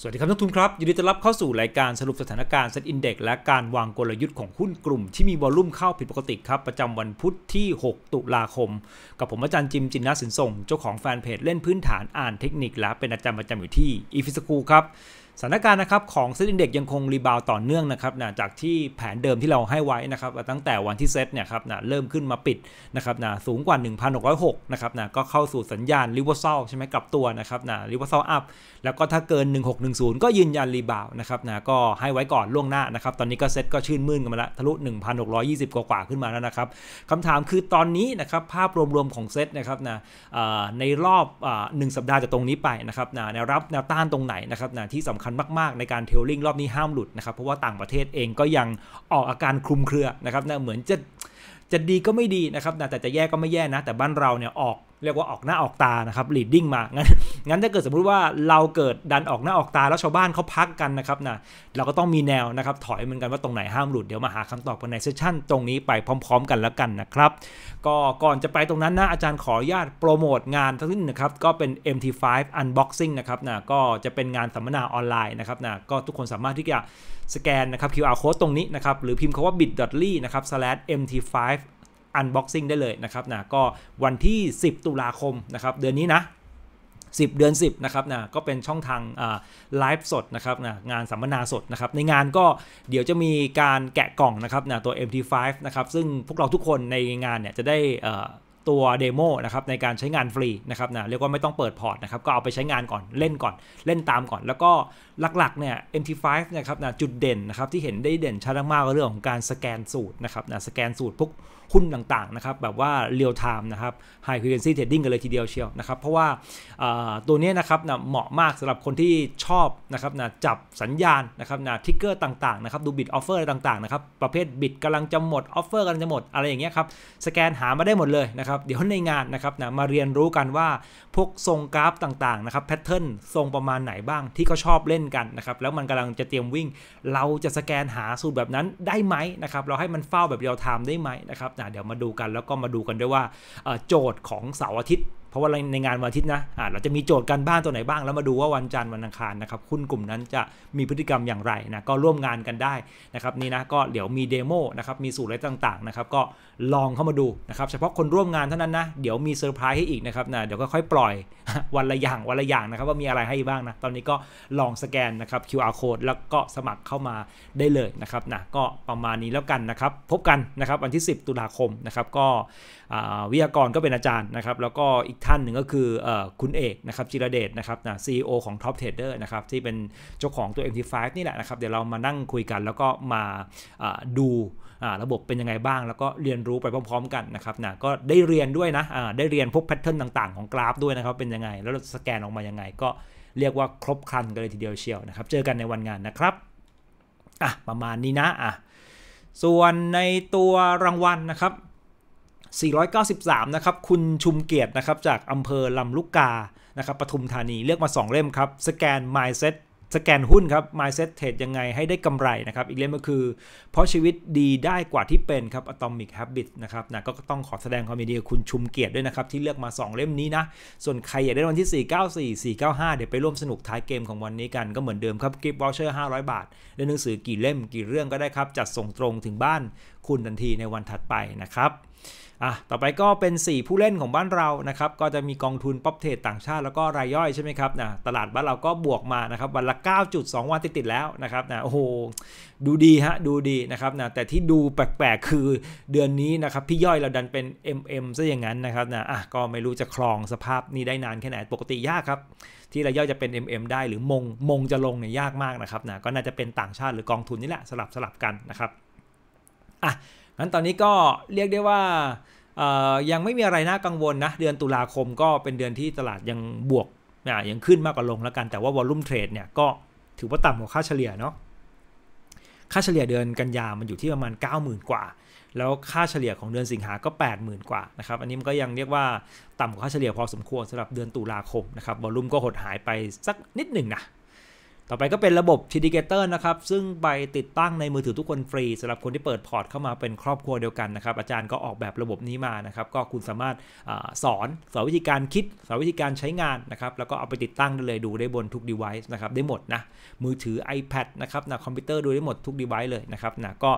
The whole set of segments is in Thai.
สวัสดีครับทุกทุนครับยินดีต้อนรับเข้าสู่รายการสรุปสถานการณ์เซ็ตอินเด็กและการวางกลยุทธ์ของหุ้นกลุ่มที่มีวอลุ่มเข้าผิดปกติครับ ประจำวันพุธที่ 6 ตุลาคม กับผมอาจารย์จิมจินนาสินส่ง เจ้าของแฟนเพจเล่นพื้นฐานอ่านเทคนิคและเป็นอาจารย์ประจำอยู่ที่อีฟิสคูครับสถานการณ์นะครับของเซ็ตอินเด็กยังคงรีบาวต่อเนื่องนะครับนะจากที่แผนเดิมที่เราให้ไว้นะครับตั้งแต่วันที่เซ็ตเนี่ยครับนะเริ่มขึ้นมาปิดนะครับนะสูงกว่า 1,606นะครับนะก็เข้าสู่สัญญาณริเวอร์ซลใช่ไหมกลับตัวนะครับนะริเวอร์ซลอัพ แล้วก็ถ้าเกิน 1610 ก็ยืนยันรีบาวนะครับนะก็ให้ไว้ก่อนล่วงหน้านะครับตอนนี้ก็เซ็ตก็ชื่นมื่นกันมาละทะลุ1,620ก่กว่าขึ้นมาแล้วนะครับคำถามคือตอนนี้นะครับภาพรวมๆของเซ็ตนะครับนะในรอบหนึ่งสัปดาห์จากตรงนี้ไปนะครับนะแนวรับแนวต้านตรงไหนนะครับนะที่สำคัญคัญมากๆ ในการเทลลิงรอบนี้ห้ามหลุดนะครับ เพราะว่าต่างประเทศเองก็ยังออกอาการคลุมเครือนะครับนะ เหมือนจะจะดีก็ไม่ดีนะครับแต่จะแย่ก็ไม่แย่นะ แต่บ้านเราเนี่ยออกเรียกว่าออกหน้าออกตา นะครับ leading มา งั้น งั้นถ้าเกิดสมมุติว่าเราเกิดดันออกหน้าออกตา แล้วชาวบ้านเขาพักกันนะครับนะเราก็ต้องมีแนวนะครับ ถอยเหมือนกันว่าตรงไหนห้ามหลุด เดี๋ยวมาหาคำตอบกันในเซสชั่นตรงนี้ไปพร้อมๆ กันแล้วกันนะครับ ก็ก่อนจะไปตรงนั้นนะอาจารย์ขออนุญาตโปรโมท งานทั้งนี้นะครับ ก็เป็น MT5 unboxing นะครับนะก็จะเป็นงานสัมมนาออนไลน์นะครับนะก็ทุกคนสามารถที่จะสแกนนะครับ QR code ตรงนี้นะครับ หรือพิมพ์คาว่า bit.ly นะครับ /mt5 อันบ็อกซิ่งได้เลยนะครับนะก็วันที่ 10 ตุลาคม นะครับเดือนนี้นะ10 เดือน 10นะครับนะก็เป็นช่องทางไลฟ์สดนะครับนะงานสัมมนาสดนะครับในงานก็เดี๋ยวจะมีการแกะกล่องนะครับนะตัว MT5 นะครับซึ่งพวกเราทุกคนในงานเนี่ยจะได้ตัวเดโมนะครับในการใช้งานฟรีนะครับนะเรียกว่าไม่ต้องเปิดพอร์ตนะครับก็เอาไปใช้งานก่อนเล่นก่อน เล่นตามก่อน แล้วก็หลักๆเนี่ย MT5 นะครับนะจุดเด่นนะครับที่เห็นได้เด่นชัดมากก็เรื่องของการสแกนสูตรนะครับนะสแกนสูตรพวกหุ้นต่างๆ นะครับ แบบว่าเรียลไทม์นะครับ ไฮครีเ u นซี่เทรดดิ้งกันเลยทีเดียวเชียวนะครับ เพราะว่าตัวนี้นะครับนะเหมาะมากสำหรับคนที่ชอบนะครับนะจับสัญญาณนะครับนะทิกเกอร์ต่างๆนะครับ ดูบิดออฟเฟอร์ต่างๆนะครับ ประเภทบิดกำลังจะหมด ออฟเฟอร์กำลังจะหมดอะไรอย่างเงี้ยครับ สแกนหามาได้หมดเลยนะครับ เดี๋ยวในงานนะครับนะมาเรียนรู้กันว่าพวกทรงกราฟต่างๆนะครับ แพทเทิร์นทรงประมาณไหนบ้างที่เขาชอบเล่นกันนะครับ แล้วมันกำลังจะเตรียมวิ่ง เราจะสแกนหาสูตรแบบนั้นได้ไหมนะครับ เราให้มันเฝ้าแบบเรียลไทม์ได้ไหมนะครับนะเดี๋ยวมาดูกันแล้วก็มาดูกันด้วยว่าโจทย์ของเสาร์อาทิตย์ เพราะว่าในงานวันอาทิตย์นะะเราจะมีโจทย์กันบ้างตัวไหนบ้าง แล้วมาดูว่าวันจันทร์วันอังคารนะครับคุณกลุ่มนั้นจะมีพฤติกรรมอย่างไรนะก็ร่วมงานกันได้นะครับนี่นะก็เดี๋ยวมีเดโมนะครับมีสูตรอะไรต่างๆนะครับ ก็ลองเข้ามาดูนะครับเฉพาะคนร่วมงานเท่านั้นนะ เดี๋ยวมีเซอร์ไพรส์ให้อีกนะครับนะ เดี๋ยวก็ค่อยปล่อยวันละอย่างวันละอย่างนะครับ ว่ามีอะไรให้บ้างนะ ตอนนี้ก็ลองสแกนนะครับ QR code แล้วก็สมัครเข้ามาได้เลยนะครับนะก็ประมาณนี้แล้วกันนะครับ พบกันนะครับวันที่ 10 ตุลาคมนะครับ ก็วิทยากรก็เป็นอาจารย์นะครับ แล้วก็อีกท่านหนึ่งก็คือคุณเอกนะครับจิรเดชนะครับนะ CEO ของ Top Trader นะครับที่เป็นเจ้าของตัว MT5 นี่แหละนะครับเดี๋ยวเรามานั่งคุยกันแล้วก็มาดูระบบเป็นยังไงบ้าง แล้วก็เรียนรู้ไปพร้อม ๆ กันนะครับนะก็ได้เรียนด้วยนะได้เรียนพวกแพทเทิร์นต่างๆของกราฟด้วยนะครับเป็นยังไงแล้วสแกนออกมายังไง ก็เรียกว่าครบครันกันเลยทีเดียวเชียวนะครับ เจอกันในวันงานนะครับอ่ะประมาณนี้นะอ่ะส่วนในตัวรางวัลนะครับ 493 นะครับคุณชุมเกียรตินะครับจากอำเภอลำลูกกา นะครับปทุมธานีเลือกมา 2เล่มครับสแกน Mindset สแกนหุ้นครับ mindset trade ยังไงให้ได้กำไรนะครับอีกเล่มก็คือ เพราะชีวิตดีได้กว่าที่เป็นครับ Atomic Habits นะครับนะก็ต้องขอแสดงความยินดีกับคุณชุมเกียรติด้วยนะครับ ที่เลือกมา 2 เล่มนี้นะ ส่วนใครอยากได้วันที่ 494 495 เดี๋ยวไปร่วมสนุกท้ายเกมของวันนี้กัน ก็เหมือนเดิมครับกิฟต์วอลเชอร์500 บาทล่้หนังสือกี่เล่มกี่เรื่องก็ได้ครับจัดส่งตรงถึงบ้านคุณทันทีในวันถัดไปนะครับอ่ะต่อไปก็เป็น 4 ผู้เล่นของบ้านเรานะครับก็จะมีกองทุนป๊อปเทรดต่างชาติแล้วก็รายย่อยใช่ไหมครับนะตลาดบ้านเราก็บวกมานะครับวันละ9.2 วันติดๆแล้วนะครับนะโอ้โหดูดีฮะดูดีนะครับนะแต่ที่ดูแปลกๆ คือเดือนนี้นะครับพี่ย่อยเราดันเป็น MM ซะอย่างนั้นนะครับนะอ่ะก็ไม่รู้จะคลองสภาพนี้ได้นานแค่ไหน ปกติยากครับ ที่รายย่อยจะเป็น MM ได้หรือมงมงจะลงเนี่ยยากมากนะครับนะก็น่าจะเป็นต่างชาติหรือกองทุนนี่แหละสลับสลับกันนะครับอ่ะนั้นตอนนี้ก็เรียกได้ว่ายังไม่มีอะไรน่ากังวลนะเดือนตุลาคมก็เป็นเดือนที่ตลาดยังบวกนะยังขึ้นมากกว่าลงแล้วกันแต่ว่าวอลุ่มเทรดเนี่ยก็ถือว่าต่ำกว่าค่าเฉลี่ยเนาะค่าเฉลี่ยเดือนกันยามันอยู่ที่ประมาณ90,000 กว่า แล้วค่าเฉลี่ยของเดือนสิงหาก็ 80,000 กว่านะครับอันนี้มันก็ยังเรียกว่าต่ำกว่าค่าเฉลี่ยพอสมควรสำหรับเดือนตุลาคมนะครับวอลุ่มก็หดหายไปสักนิดหนึ่งนะต่อไปก็เป็นระบบ t d i เ a t o r นะครับซึ่งไปติดตั้งในมือถือทุกคนฟรีสำหรับคนที่เปิดพอร์ต เข้ามาเป็นครอบครัวเดียวกันนะครับอาจารย์ก็ออกแบบระบบนี้มานะครับก็คุณสามารถอสอนสอนวิธีการคิดสอนวิธีการใช้งานนะครับแล้วก็เอาไปติดตั้งได้เลยดูได้บนทุก device นะครับได้หมดนะมือถือ iPad นะครับนะคอมพิวเตอร์ดูได้หมดทุก device เลยนะครับนะก็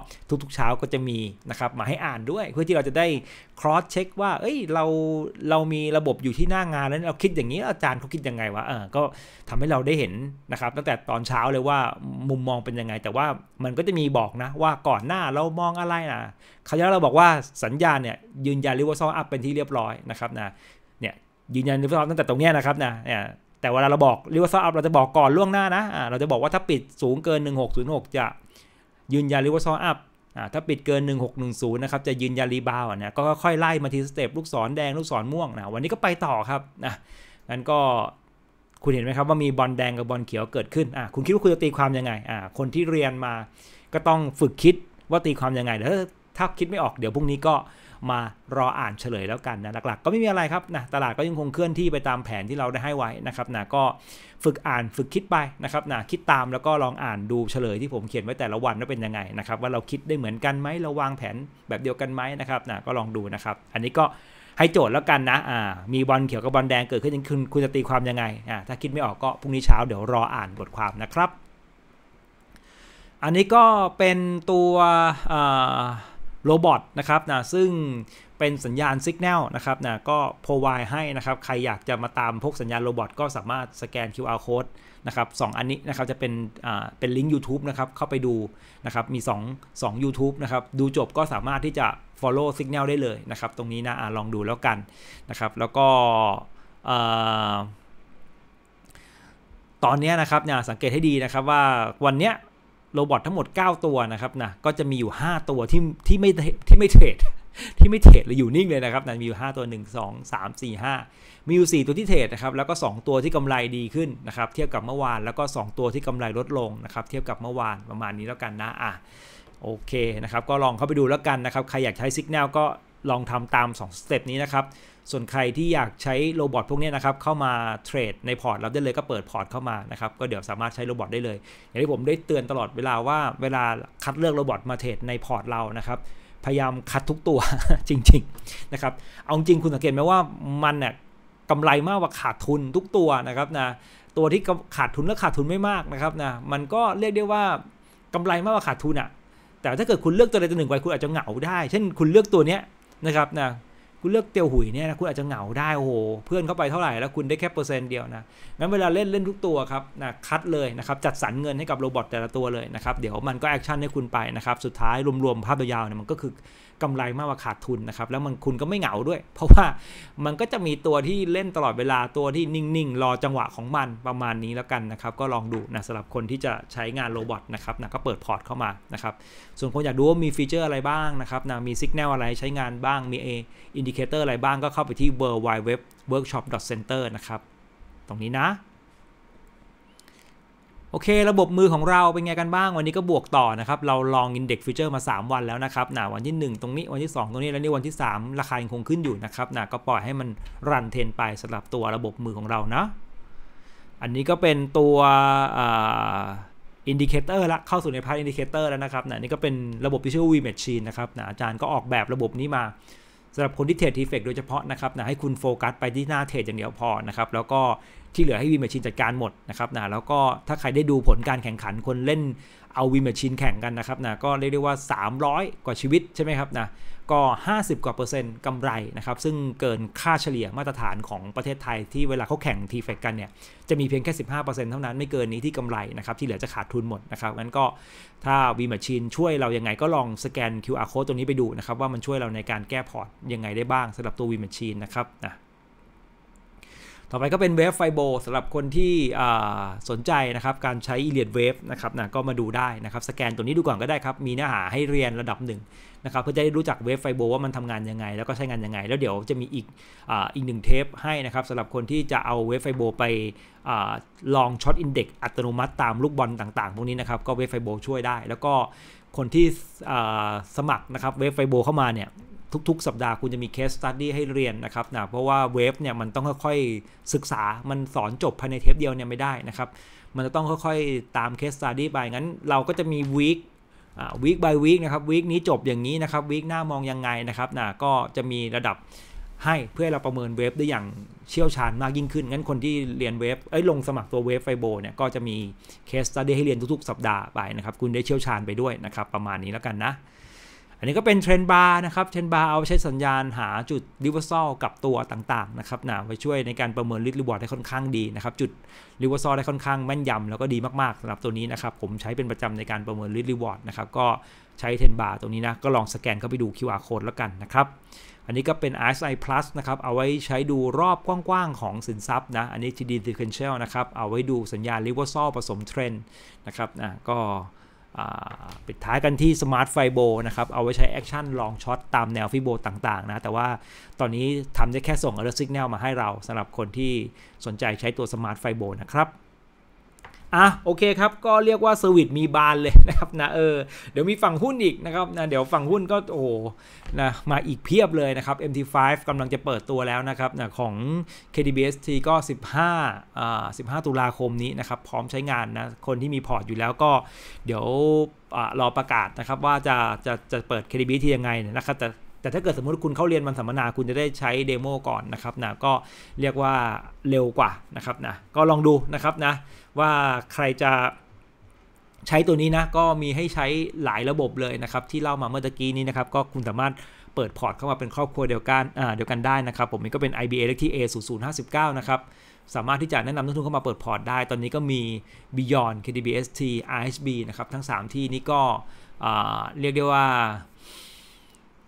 ทุกๆเช้าก็จะมีนะครับมาให้อ่านด้วยเพื่อที่เราจะได้ cross check ว่าเอ้ยเราเรามีระบบอยู่ที่หน้างานแล้วเราคิดอย่างนี้อาจารย์เขาคิดยังไงวะเออก็ทำให้เราได้เห็นนะครับ ตั้งแต่ากตอนเช้าเลยว่ามุมมองเป็นยังไง แต่ว่ามันก็จะมีบอกนะ ว่าก่อนหน้าเรามองอะไรนะคราวนี้เราบอกว่าสัญญาณเนี่ยยืนยันริเวอร์ซอลอัพเป็นที่เรียบร้อย นะครับนะเนี่ยยืนยันริเวอร์ซอลตั้งแต่ตรงนี้นะครับนะเนี่ยแต่เวลาเราบอกริเวอร์ซอลอัพเราจะบอกก่อนล่วงหน้านะเราจะบอกว่าถ้าปิดสูงเกิน 1606 จะยืนยันริเวอร์ซอลอัพถ้าปิดเกิน 1610นะครับจะยืนยันรีบาวนะก็ค่อยไล่มาทีสเต็ปลูกศรแดงลูกศรม่วงนะวันนี้ก็ไปต่อครับนะงั้นก็คุณเห็นไหมครับว่ามีบอลแดงกับบอลเขียวเกิดขึ้นอ่ะคุณคิดว่าคุณจะตีความยังไงอ่ะคนที่เรียนมาก็ต้องฝึกคิดว่าตีความยังไงเด้อถ้าคิดไม่ออกเดี๋ยวพรุ่งนี้ก็มารออ่านเฉลยแล้วกันนะหลัก ๆ ก็ไม่มีอะไรครับนะตลาดก็ยังคงเคลื่อนที่ไปตามแผนที่เราได้ให้ไว้นะครับนะก็ฝึกอ่านฝึกคิดไปนะครับนะคิดตามแล้วก็ลองอ่านดูเฉลยที่ผมเขียนไว้แต่ละวันว่าเป็นยังไงนะครับว่าเราคิดได้เหมือนกันไหมเราวางแผนแบบเดียวกันไหมนะครับนะก็ลองดูนะครับ อันนี้ก็ให้โจทย์แล้วกันนะ อ่า มีบอลเขียวกับบอลแดงเกิดขึ้นคุณคุณจะตีความยังไง อ่าถ้าคิดไม่ออกก็พรุ่งนี้เช้าเดี๋ยวรออ่านบทความนะครับ อันนี้ก็เป็นตัวโรบอทนะครับนะ ซึ่งเป็นสัญญาณสัญญาณนะครับนะ ก็พรอไวให้นะครับ ใครอยากจะมาตามพวกสัญญาณโรบอทก็สามารถสแกน QR code นะครับสออันนี้ นะครับ จะ เป็น อ่า เป็นลิงก์ u t u b e นะครับเข้าไปดู นะครับ มี2 2 u t u b e นะครับ ดูจบก็สามารถที่จะ follow signal ได้เลยนะครับ ตรงนี้นะอะลองดูแล้วกัน นะครับ แล้วก็ตอนนี้นะครับเนี่ยสังเกตให้ดีนะครับว่าวันเนี้ยโรบอททั้งหมด 9 ตัวนะครับนะก็จะมีอยู่ 5 ตัวที่ที่ ไม่ ที่ ไม่ เทรดที่ไม่เทรดเลยอยู่นิ่งเลยนะครับนั้นมีอยู่5ตัว 1 2 3 4 5 มีอยู่ 4 ตัวที่เทรดนะครับแล้วก็ 2 ตัวที่กำไรดีขึ้นนะครับ เทียบกับเมื่อวานแล้วก็ 2 ตัวที่กำไรลดลงนะครับเทียบกับเมื่อวานประมาณนี้แล้วกันนะอ่ะโอเคนะครับ ก็ลองเข้าไปดูแล้วกันนะครับใครอยากใช้สิกแนลก็ลองทำตาม2สเต็ปนี้นะครับ ส่วนใครที่อยากใช้โรบอทพวกนี้นะครับเข้ามาเทรดในพอร์ตเราได้เลยก็เปิดพอร์ตเข้ามานะครับ ก็เดี๋ยวสามารถใช้โรบอทได้เลยอย่างที่ผมได้เตือนตลอดเวลาว่าเวลาคัดเลือกโรบอทมาเทรดในพอร์ตเรานะครับพยายามคัดทุกตัวจริงๆนะครับ เอาจริงคุณสังเกตไหมว่ามันเนี่ยกำไรมากกว่าขาดทุนทุกตัวนะครับนะ ตัวที่ขาดทุนและขาดทุนไม่มากนะครับนะมันก็เรียกได้ว่ากำไรมากกว่าขาดทุนอะ่ะ แต่ถ้าเกิดคุณเลือกตัวใดตัวหนึ่งไว้คุณอาจจะเหงาได้ เช่นคุณเลือกตัวเนี้ยนะครับนะคุณเลือกเตียวหุยเนี่ยนะคุณอาจจะเหงาได้โอ้โห เพื่อนเข้าไปเท่าไหร่แล้วคุณได้แค่เปอร์เซ็นต์เดียวนะ งั้นเวลาเล่นเล่นทุกตัวครับนะคัดเลยนะครับ จัดสรรเงินให้กับโรบอทแต่ละตัวเลยนะครับ เดี๋ยวมันก็แอคชั่นให้คุณไปนะครับ สุดท้ายรวมๆภาพยาวเนี่ยมันก็คือกำไรมากกว่าขาดทุนนะครับ แล้วมันคุณก็ไม่เหงาด้วย เพราะว่ามันก็จะมีตัวที่เล่นตลอดเวลาตัวที่นิ่ง ๆ รอจังหวะของมันประมาณนี้แล้วกันนะครับ ก็ลองดูนะสำหรับคนที่จะใช้งาน โรบอทนะครับนะก็เปิดพอร์ต เข้ามานะครับ ส่วนคนอยากดูว่ามีฟีเจอร์อะไรบ้างนะครับนะมีสัญญาณอะไรใช้งานบ้าง มีเออินดิเคเตอร์อะไรบ้างก็เข้าไปที่ w w w w o r k s h o p c e n t e r นะครับ ตรงนี้นะโอเค ระบบมือของเราเป็นไงกันบ้างวันนี้ก็บวกต่อนะครับ เราลองอิด็กฟิวเจอร์มา 3 วันแล้วนะครับนะวันที่ 1 ตรงนี้ วันที่ 2 ตรงนี้แล้วนี่วันที่3ราคายังคงขึ้นอยู่นะครับนะก็ปล่อยให้มันรันเทนไปสำหรับตัวระบบมือของเรานะอันนี้ก็เป็นตัวอินดิเคเตอร์ละเข้าสู่ในพาร์ทอินดิเคเตอร์แล้วนะครับนะนี่ก็เป็นระบบที่ชื่อ VMatch Machine นะครับนะอาจารย์ก็ออกแบบระบบนี้มาสำหรับคนที่เทรดทีเฟกโดยเฉพาะนะครับนะให้คุณโฟกัสไปที่หน้าเทรดอย่างเดียวพอนะครับแล้วก็ที่เหลือให้วีมชชินจัดการหมดนะครับนะแล้วก็ถ้าใครได้ดูผลการแข่งขันคนเล่นเอาวีมชชินแข่งกันนะครับนะก็เรียกได้ว่า 300 กว่าชีวิตใช่ไหมครับนะก็ 50 กว่าเปอร์เซ็นต์กำไรนะครับ ซึ่งเกินค่าเฉลี่ยมาตรฐานของประเทศไทยที่เวลาเขาแข่งทีเฟกกันเนี่ยจะมีเพียงแค่ 15%เท่านั้นไม่เกินนี้ที่กำไรนะครับที่เหลือจะขาดทุนหมดนะครับงั้นก็ถ้าวีมาชินช่วยเรายังไงก็ลองสแกน QR code ตัวนี้ไปดูนะครับ ว่ามันช่วยเราในการแก้พอร์ตยังไงได้บ้างสำหรับตัววีมาชินนะครับนะต่อไปก็เป็นเวฟไฟโบสำหรับคนที่สนใจนะครับ การใช้อีเลียดเวฟนะครับนะก็มาดูได้นะครับ สแกนตัวนี้ดูก่อนก็ได้ครับมีเนื้อหาให้เรียนระดับหนึ่งนะครับเพื่อจะได้รู้จักเวฟไฟโบว่ามันทำงานยังไง แล้วก็ใช้งานยังไงแล้วเดี๋ยวจะมีอีกออีกหนึ่งเทปให้นะครับสำหรับคนที่จะเอาเวฟไฟโบไปอลองช็อตอินเด็กอัตโนมัติตามลูกบอลต่างๆพวกนี้นะครับก็เวฟไฟโบช่วยได้ แล้วก็คนที่สมัครนะครับเวฟไฟโบเข้ามาเนี่ยทุกๆ สัปดาห์คุณจะมีเคสสตัดดี้ให้เรียนนะครับนะ เพราะว่าเวฟเนี่ยมันต้องค่อยๆศึกษามันสอนจบภายในเทปเดียวเนี่ยไม่ได้นะครับ มันจะต้องค่อยๆ ตามเคสสตัดดี้ไป งั้น เราก็จะมีวีคอวีคบายวีคนะครับวีคนี้จบอย่างนี้นะครับวีคหน้ามองยังไงนะครับนะก็จะมีระดับให้เพื่อให้เราประเมินเวฟได้อย่างเชี่ยวชาญมากยิ่งขึ้น งั้นคนที่เรียนเวฟเอ้ยลงสมัครตัวเวฟไฟโบเนี่ยก็จะมีเคสตัดดี้ให้เรียนทุกๆ สัปดาห์ไปนะครับคุณได้เชี่ยวชาญไปด้วยนะครับ ประมาณนี้แล้วกันนะอันนี้ก็เป็นเทรนบาร์นะครับ เทรนบาร์เอาใช้สัญญาณหาจุดริเวอร์ซอลกับตัวต่างๆนะครับนะไปช่วยในการประเมินริทรีวอร์ดได้ค่อนข้างดีนะครับ จุดริเวอร์ซอลได้ค่อนข้างแม่นยำแล้วก็ดีมากๆสำหรับตัวนี้นะครับผมใช้เป็นประจำในการประเมินริทรีวอร์ดนะครับก็ใช้เทรนบาร์ตัวนี้นะก็ลองสแกนเข้าไปดู QR c o ร e แล้วกันนะครับอันนี้ก็เป็น RSI Plus นะครับเอาไว้ใช้ดูรอบกว้างๆ ของสินทรัพย์นะอันนี้ทีดี q u เ n นเชลนะครับ เอาไว้ดูสัญญาณรเวอร์ซอลผสมเทรนนะครับนะก็ปิดท้ายกันที่สมาร์ทไฟโบนะครับ เอาไว้ใช้แอคชั่นลองช็อตตามแนวฟิโบต่าง ๆ นะ แต่ว่าตอนนี้ทำได้แค่ส่งเลอร์ s ิกแนลมาให้เราสำหรับคนที่สนใจใช้ตัวสมาร์ทไฟโบนะครับอ่ะโอเคครับ ก็เรียกว่าเซอร์วิสมีบานเลยนะครับนะเออเดี๋ยวมีฝั่งหุ้นอีกนะครับนะเดี๋ยวฝั่งหุ้นก็โอ้นะมาอีกเพียบเลยนะครับ MT5 กำลังจะเปิดตัวแล้วนะครับนะของ KDBST ก็ 15อ่า15 ตุลาคมนี้นะครับ พร้อมใช้งานนะคนที่มีพอร์ตอยู่แล้วก็เดี๋ยวรอประกาศนะครับ ว่าจะจะจะเปิด KDBST ยังไงนะครับ แต่แต่ถ้าเกิดสมมติ คุณเข้าเรียนมันสัมมนาคุณจะได้ใช้เดโมก่อนนะครับนะก็เรียกว่าเร็วกว่านะครับนะก็ลองดูนะครับนะว่าใครจะใช้ตัวนี้นะ ก็มีให้ใช้หลายระบบเลยนะครับที่เล่ามาเมื่อกี้นี้นะครับก็คุณสามารถเปิดพอร์ต เข้ามาเป็นครอบครัวเดียวกันเดียวกันได้นะครับผมนี่ก็เป็น IBA เลขที่ A 0 0 5 9นะครับสามารถที่จะแนะนำนักทุนเข้ามาเปิดพอร์ต ได้ ตอนนี้ก็มี Beyond KDBST RHB นะครับทั้ง 3 ที่นี้ก็เรียกได้ว่า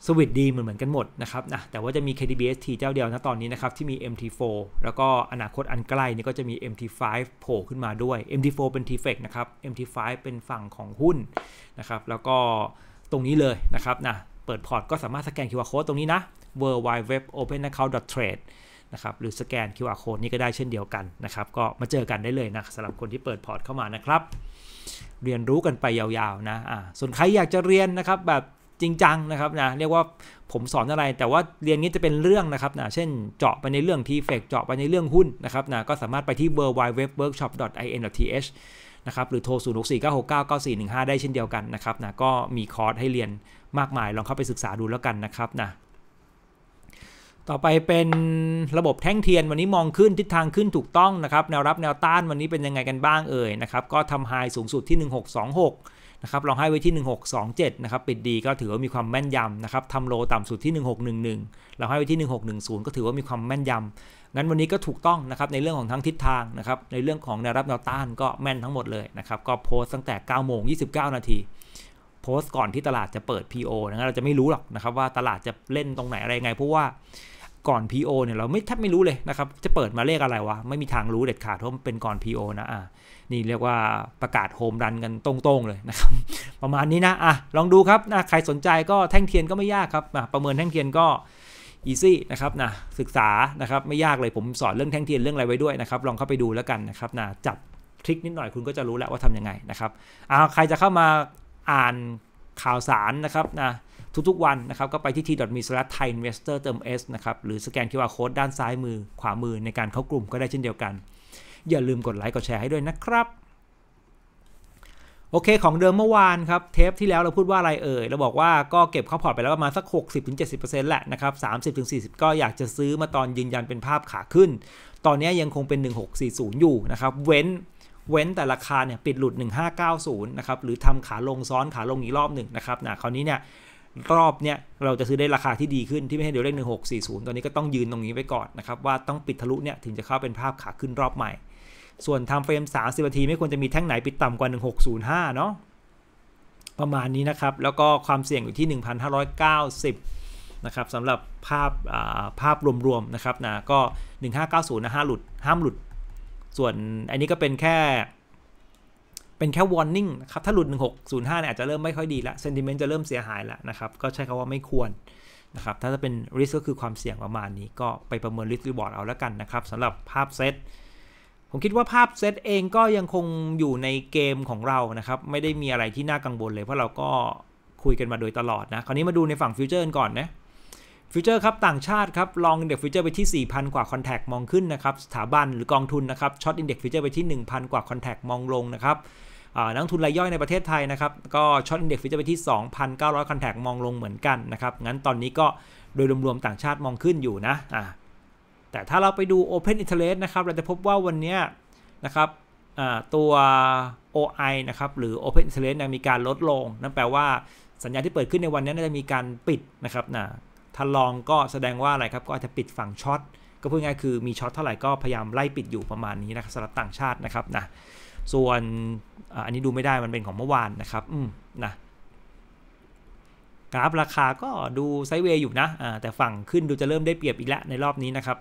สวิตดีเหมือนเหมือนกันหมดนะครับนะแต่ว่าจะมี KDBST เจ้าเดียวนะตอนนี้นะครับ ที่มี MT4 แล้วก็อนาคตอันใกล้นี่ก็จะมี MT5 โผล่ขึ้นมาด้วย MT4 เป็น TFEC นะครับ MT5 เป็นฝั่งของหุ้นนะครับ แล้วก็ตรงนี้เลยนะครับนะเปิดพอร์ตก็สามารถสแกน QR code ตรงนี้นะ w w w o p e n a c c o u n t t r a d e นะครับหรือสแกน QR code นี้ก็ได้เช่นเดียวกันนะครับก็มาเจอกันได้เลยนะสำหรับคนที่เปิดพอร์ตเข้ามานะครับ เรียนรู้กันไปยาวๆนะอ่าส่วนใครอยากจะเรียนนะครับแบบจริงจังนะครับ นะ เรียกว่าผมสอนอะไรแต่ว่าเรียนนี้จะเป็นเรื่องนะครับนะเช่นเจาะไปในเรื่องทีเฟกเจาะไปในเรื่องหุ้นนะครับนะก็สามารถไปที่ w w w w o r k s h o p i n t h นะครับ หรือโทร0 6 4 9 6 9 9 4 1 5 ได้เช่นเดียวกันนะครับนะก็มีคอร์สให้เรียนมากมาย ลองเข้าไปศึกษาดูแล้วกันนะครับนะต่อไปเป็นระบบแท่งเทียนวันนี้มองขึ้นทิศทางขึ้นถูกต้องนะครับแนวรับแนวต้านวันนี้เป็นยังไงกันบ้างเอ่ยนะครับก็ทำไฮสูงสุดที่ 1626นะครับลองให้ไว้ที่ 1627 นะครับ ปิดดีก็ถือว่ามีความแม่นยำนะครับทำโลต่ำสุดที่ 1611 เราให้ไว้ที่ 1610 ก็ถือว่ามีความแม่นยำงั้นวันนี้ก็ถูกต้องนะครับในเรื่องของทั้งทิศทางนะครับในเรื่องของแนวรับแนวต้านก็แม่นทั้งหมดเลยนะครับก็โพสตั้งแต่ 9 โมง 29 นาทีโพสก่อนที่ตลาดจะเปิด PO นะเราจะไม่รู้หรอกนะครับว่าตลาดจะเล่นตรงไหนอะไรไงเพราะว่าก่อน PO เนี่ยเราไม่แทบไม่รู้เลยนะครับจะเปิดมาเลขอะไรวะไม่มีทางรู้เด็ดขาดเพราะมันเป็นก่อน PO นะอ่านี่เรียกว่าประกาศโฮมรันกันตรงๆเลยนะครับ ประมาณนี้นะอ่ะลองดูครับนะใครสนใจก็แท่งเทียนก็ไม่ยากครับนะประเมินแท่งเทียนก็อีซี่นะครับนะศึกษานะครับไม่ยากเลยผมสอนเรื่องแท่งเทียนเรื่องอะไรไว้ด้วยนะครับลองเข้าไปดูแล้วกันนะครับนะจับทริคนิดหน่อยคุณก็จะรู้แล้วว่าทํำยังไงนะครับอ้าใครจะเข้ามาอ่านข่าวสารนะครับนะทุกๆวันนะครับก็ไปที่ t.me s l a s thai investor เติม s นะครับหรือสแกน QR code ด้านซ้ายมือขวามือในการเข้ากลุ่มก็ได้เช่นเดียวกันอย่าลืมกดไลค์กดแชร์ให้ด้วยนะครับ โอเคของเดิมเมื่อวานครับ เทปที่แล้วเราพูดว่าอะไรเอ่ย เราบอกว่าก็เก็บข้าพอร์ตไปแล้วประมาณสัก 60-70%แหละนะครับ 30-40 ก็อยากจะซื้อมาตอนยืนยันเป็นภาพขาขึ้น ตอนนี้ยังคงเป็น 1640 อยู่นะครับ เว้นเว้นแต่ราคาเนี่ยปิดหลุด 1590 นะครับ หรือทำขาลงซ้อนขาลงอีกรอบหนึ่งนะครับนะคราวนี้เนี่ยรอบเนี่ยเราจะซื้อได้ราคาที่ดีขึ้นที่ไม่ให้เดี๋ยวเลข1640 ตอนนี้ก็ต้องยืนตรงนี้ไว้ก่อนนะครับว่าต้องปิดทะลุเนี่ยถึงจะเข้าเป็นภาพขาขึ้นรอบใหม่ส่วนทำเฟรม 30นาทีไม่ควรจะมีแท่งไหนปิดต่ำกว่า 1605 เนาะประมาณนี้นะครับ แล้วก็ความเสี่ยงอยู่ที่ 1590 นะครับสำหรับภาพภาพรวมๆ นะครับ นะก็ 1590 นะห้าหลุดห้ามหลุด ส่วนอันนี้ก็เป็นแค่ เป็นแค่วอร์นิ่นะครับ ถ้าหลุด 1605 เนี่ยอาจจะเริ่มไม่ค่อยดีละซนติเมนต์จะเริ่มเสียหายละนะครับ ก็ใช้คำว่าไม่ควรนะครับถ้าจะเป็นริสก็คือความเสี่ยงประมาณนี้ก็ไปประเมินริส k r บอร์ดเอาแล้วกันนะครับสำหรับภาพเซตผมคิดว่าภาพเซตเองก็ยังคงอยู่ในเกมของเรานะครับ ไม่ได้มีอะไรที่น่ากังวลเลยเพราะเราก็คุยกันมาโดยตลอดนะคราวนี้มาดูในฝั่งฟิวเจอร์กันก่อนนะ ฟิวเจอร์ครับต่างชาติครับลองอินเด็กฟิวเจอร์ไปที่ 4,000 กว่าคอนแทคมองขึ้นนะครับ สถาบันหรือกองทุนนะครับช็อตอินเด็กฟิวเจอร์ไปที่ 1,000 กว่าคอนแทคมองลงนะครับนักทุนรายย่อยในประเทศไทยนะครับก็ช็อตอินเด็ก์ฟิวเจอร์ไปที่ 2,900 คอนแทคมองลงเหมือนกันนะครับงั้นตอนนี้ก็โดยรวมๆต่างชาติมองขึ้นอยู่นะะแต่ถ้าเราไปดู Open Interest นะครับเราจะพบว่าวันนี้นะครับตัว OI นะครับ หรือ Open Interest มีการลดลง นั่นแปลว่าสัญญาที่เปิดขึ้นในวันนี้น่าจะมีการปิดนะครับนะถ้าลองก็แสดงว่าอะไรครับ ก็อาจจะปิดฝั่งช็อตก็พูดง่ายคือมีช็อตเท่าไหร่ก็พยายามไล่ปิดอยู่ประมาณนี้นะครับสำหรับต่างชาตินะครับนะส่วนอันนี้ดูไม่ได้มันเป็นของเมื่อวานนะครับอืมนะกราฟราคาก็ดูไซเวย์อยู่นะแต่ฝั่งขึ้นดูจะเริ่มได้เปรียบอีกแล้วในรอบนี้นะครับ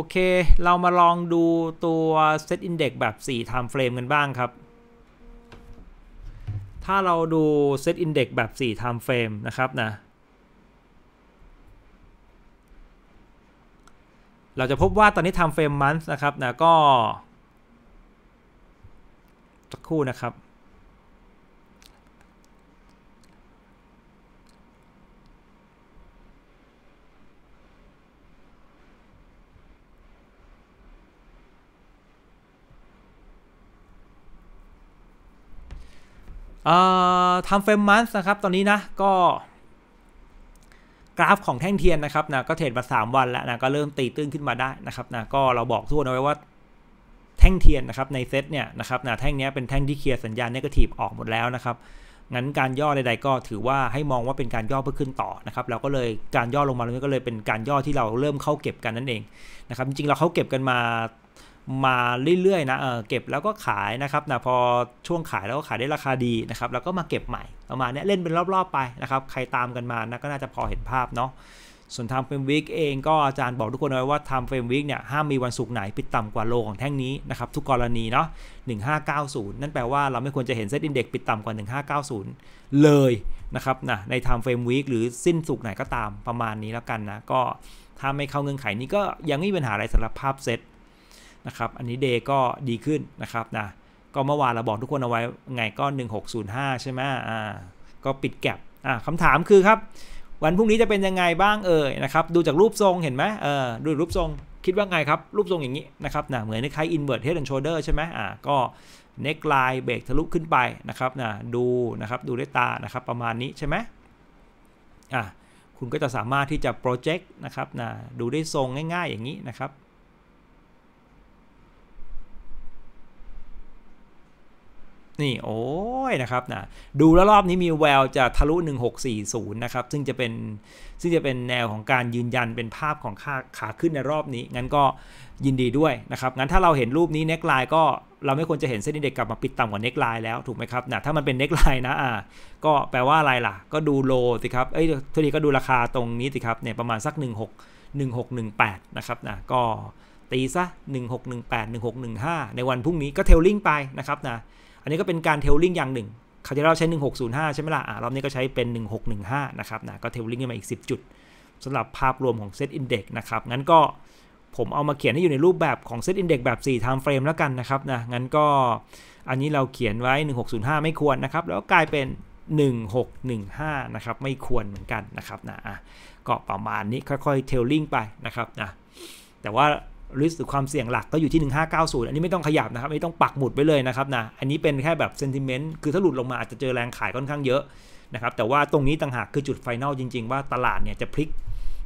โอเค เรามาลองดูตัว Set Index แบบ 4 Time Frame กันบ้างครับ ถ้าเราดู Set Index แบบ 4 Time Frame นะครับนะ เราจะพบว่าตอนนี้ Time Frame Month นะครับนะ ก็ สักครู่นะครับทำเฟรมมันส์นะครับตอนนี้ นะ ก็กราฟของแท่งเทียนนะครับนะก็เทรดมา3วันแล้วนะก็เริ่มตีตื้นขึ้นมาได้นะครับนะก็เราบอกทุกคนเอาไว้ว่า แท่งเทียนนะครับในเซตเนี่ยนะครับนะแท่งนี้เป็นแท่งที่เคลียร์สัญญาณเนกาทีฟออกหมดแล้วนะครับงั้นการย่อใด ๆ ก็ถือว่าให้มองว่าเป็นการย่อเพื่อขึ้นต่อนะครับเราก็เลยการย่อลงมาตรงนี้ก็เลยเป็นการย่อที่เราเริ่มเข้าเก็บกันนั่นเองนะครับจริงๆเราเข้าเก็บกันมามาเรื่อยๆนะเออเก็บแล้วก็ขายนะครับนะ พอช่วงขายแล้วก็ขายได้ราคาดีนะครับ แล้วก็มาเก็บใหม่ ประมาณนี้เล่นเป็นรอบๆไปนะครับ ใครตามกันมานะก็น่าจะพอเห็นภาพเนาะ ส่วนทำเฟรมวิกเองก็อาจารย์บอกทุกคนไว้ว่าทำเฟรมวิกเนี่ยห้ามมีวันศุกร์ไหนปิดต่ำกว่าโลของแท่งนี้นะครับ ทุกกรณีเนาะ1590 นั่นแปลว่าเราไม่ควรจะเห็นเซตอินเด็กปิดต่ำกว่า 1590 เลยนะครับนะในทำเฟรมวิกหรือสิ้นศุกร์ไหนก็ตามประมาณนี้แล้วกันนะ ก็ถ้าไม่เข้าเงื่อนไขนี้ก็ยังไม่มีปัญหาอะไรสำหรับภาพเซตนะครับ อันนี้ดย์ก็ดีขึ้นนะครับนะก็เมื่อวานเราบอกทุกคนเอาไว้ไงก็ 1605 ใช่ไหมอ่าก็ปิดแก็บอ่าคำถามคือครับ วันพรุ่งนี้จะเป็นยังไงบ้างเอ่ยนะครับ ดูจากรูปทรงเห็นไหมเออดูรูปทรงคิดว่าไงครับ รูปทรงอย่างนี้นะครับนะเหมือนในคล้ายอินเวอร์สเฮดแอนด์โชเดอร์ใช่ไหมอ่าก็เน็กไลน์เบรกทะลุขึ้นไปนะครับนะดูนะครับดูด้วยตานะครับ ประมาณนี้ใช่ไหมอ่าคุณก็จะสามารถที่จะโปรเจกต์นะครับนะดูได้ทรงง่าย ๆอย่างนี้นะครับนี่ โอ้ยนะครับนะดูแล้ว รอบนี้มีแววจะทะลุ 1640 นะครับ ซึ่ง จะเป็นซึ่งจะเป็นแนวของการยืนยันเป็นภาพของขาขาขึ้นในรอบนี้ งั้นก็ยินดีด้วยนะครับงั้นถ้าเราเห็นรูปนี้เน็กไลน์ก็เราไม่ควรจะเห็นเส้นเด็กกลับมาปิดต่ำกว่าเน็กไลน์แล้วถูกไหมครับนะถ้ามันเป็นเน็กไลน์นะอ่าก็แปลว่าอะไรล่ะ ก็ดูโลสิครับเอ้ยทีนีก็ดูราคาตรงนี้สิครับเนี่ยประมาณสัก 16 1618 นะครับนะก็ตีซะ 1618 1615 ในวันพรุ่งนี้ ก็เทลลิงไปนะครับนะันนี้ก็เป็นการเทลลิงอย่างหนึ่งเขาจะเราใช้ 1605ใช่ไหมล่ะอ่ารอบนี้ก็ใช้เป็น 1615 นะครับนะก็เทลลิงขึ้นมาอีก10 จุดสำหรับภาพรวมของเซินเด็ก e ์นะครับงั้นก็ผมเอามาเขียนให้อยู่ในรูปแบบของเซินเด็ก e ์แบบ4 Time f r a m แล้วกันนะครับนะงั้นก็อันนี้เราเขียนไว้ 1605 ไม่ควรนะครับแล้วกลายเป็น 1615นะครับไม่ควรเหมือนกันนะครับนะอ่ะก็ประมาณนี้ค่อยๆเทลลิงไปนะครับนะแต่ว่าริสหรือความเสี่ยงหลักก็อยู่ที่ 1590 อันนี้ไม่ต้องขยับนะครับไม่ต้องปักหมุดไว้เลยนะครับนะ อันนี้เป็นแค่แบบเซนติเมนต์คือถ้าหลุดลงมาอาจจะเจอแรงขายค่อนข้างเยอะนะครับ แต่ว่าตรงนี้ต่างหากคือจุดไฟแนลจริงๆ ว่าตลาดเนี่ยจะพลิก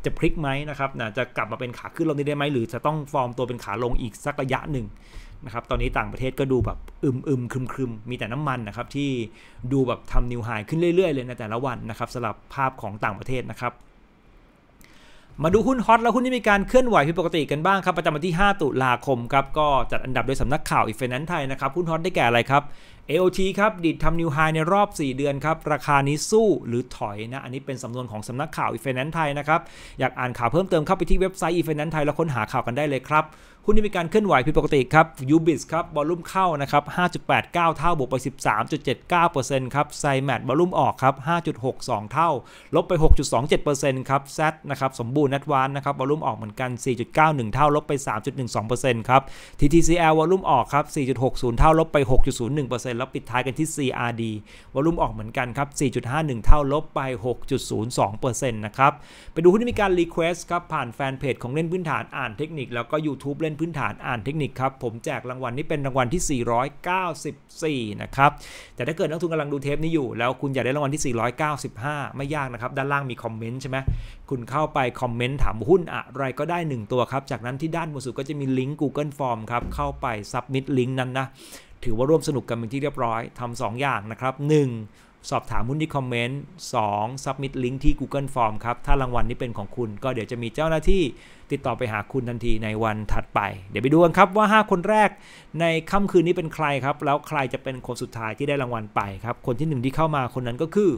จะพลิกไหมนะครับนะจะกลับมาเป็นขาขึ้นลง้ได้ไหมหรือจะต้องฟอร์มตัวเป็นขาลงอีกสักระยะหนึ่งนะครับตอนนี้ต่างประเทศก็ดูแบบอึมอึมครึมครึมมีแต่น้ำมันนะครับที่ดูแบบทำนิวไฮขึ้นเรื่อยๆเลยในแต่ละวันนะครับสำหรับภาพของต่างประเทศนะครับมาดูหุ้นฮอตและหุ้นที่มีการเคลื่อนไหวผิดปกติกันบ้างครับประจำวันที่ 5 ตุลาคมครับก็จัดอันดับโดยสำนักข่าวอีเฟนันไทยนะครับ หุ้นฮอตได้แก่อะไรครับ AOT ครับ ดิดทำนิวไฮในรอบ 4 เดือนครับ ราคานี้สู้หรือถอยนะอันนี้เป็นสำนวนของสำนักข่าวอีเฟนันไทยนะครับ อยากอ่านข่าวเพิ่มเติมเข้าไปที่เว็บไซต์อีเฟนันไทยแล้วค้นหาข่าวกันได้เลยครับหุ้นที่มีการเคลื่อนไหวผิดปกติครับยูบิสครับบอลลุ่มเข้านะครับ 5.89 เท่าบวกไป 13.79%ครับ ไซแมทบอลลุ่มออกครับ 5.62 เท่า ลบไป 6.27%ครับแซดนะครับ สมบูรณ์นัดวานนะครับบอลลุ่มออกเหมือนกัน 4.91 เท่า ลบไป 3.12%ครับ TTCL วอลลุ่มออกครับ 4.60 เท่า ลบไป 6.01%แล้วปิดท้ายกันที่ CRD บอลลุ่มออกเหมือนกันครับ 4.51 เท่า ลบไป 6.02%นะครับไปดูหุ้นที่มีการรีเควสต์ครับผ่านแฟนเพจของเล่นพื้นฐานอ่านเทคนิคแล้วก็ YouTube เลนพื้นฐานอ่านเทคนิคครับผมแจกรางวัลนี้เป็นรางวัลที่ 494 นะครับ แต่ถ้าเกิดนักทุนกำลังดูเทปนี้อยู่แล้วคุณอยากได้รางวัลที่ 495 ไม่ยากนะครับ ด้านล่างมีคอมเมนต์ใช่ไหมคุณเข้าไปคอมเมนต์ถามหุ้นอะไรก็ได้ 1 ตัวครับ จากนั้นที่ด้านบนสุดก็จะมีลิงก์ Google Form ครับ เข้าไปซับมิดลิงก์นั้นนะ ถือว่าร่วมสนุกกันเป็นที่เรียบร้อยทำ2อย่างนะครับ 1. สอบถามหุ้นที่คอมเมนต์ 2. สับมิดลิงก์ที่ Google Form ครับถ้ารางวัลนี้เป็นของคุณก็เดี๋ยวจะมีเจ้าหน้าที่ติดต่อไปหาคุณ ทันทีในวันถัดไป เดี๋ยวไปดูกันครับ ว่า 5 คนแรกในค่ำคืนนี้เป็นใคร ครับ แล้วใครจะเป็นคนสุดท้ายที่ได้รางวัลไป ครับ คนที่ 1 ที่เข้ามาคนนั้นก็คือ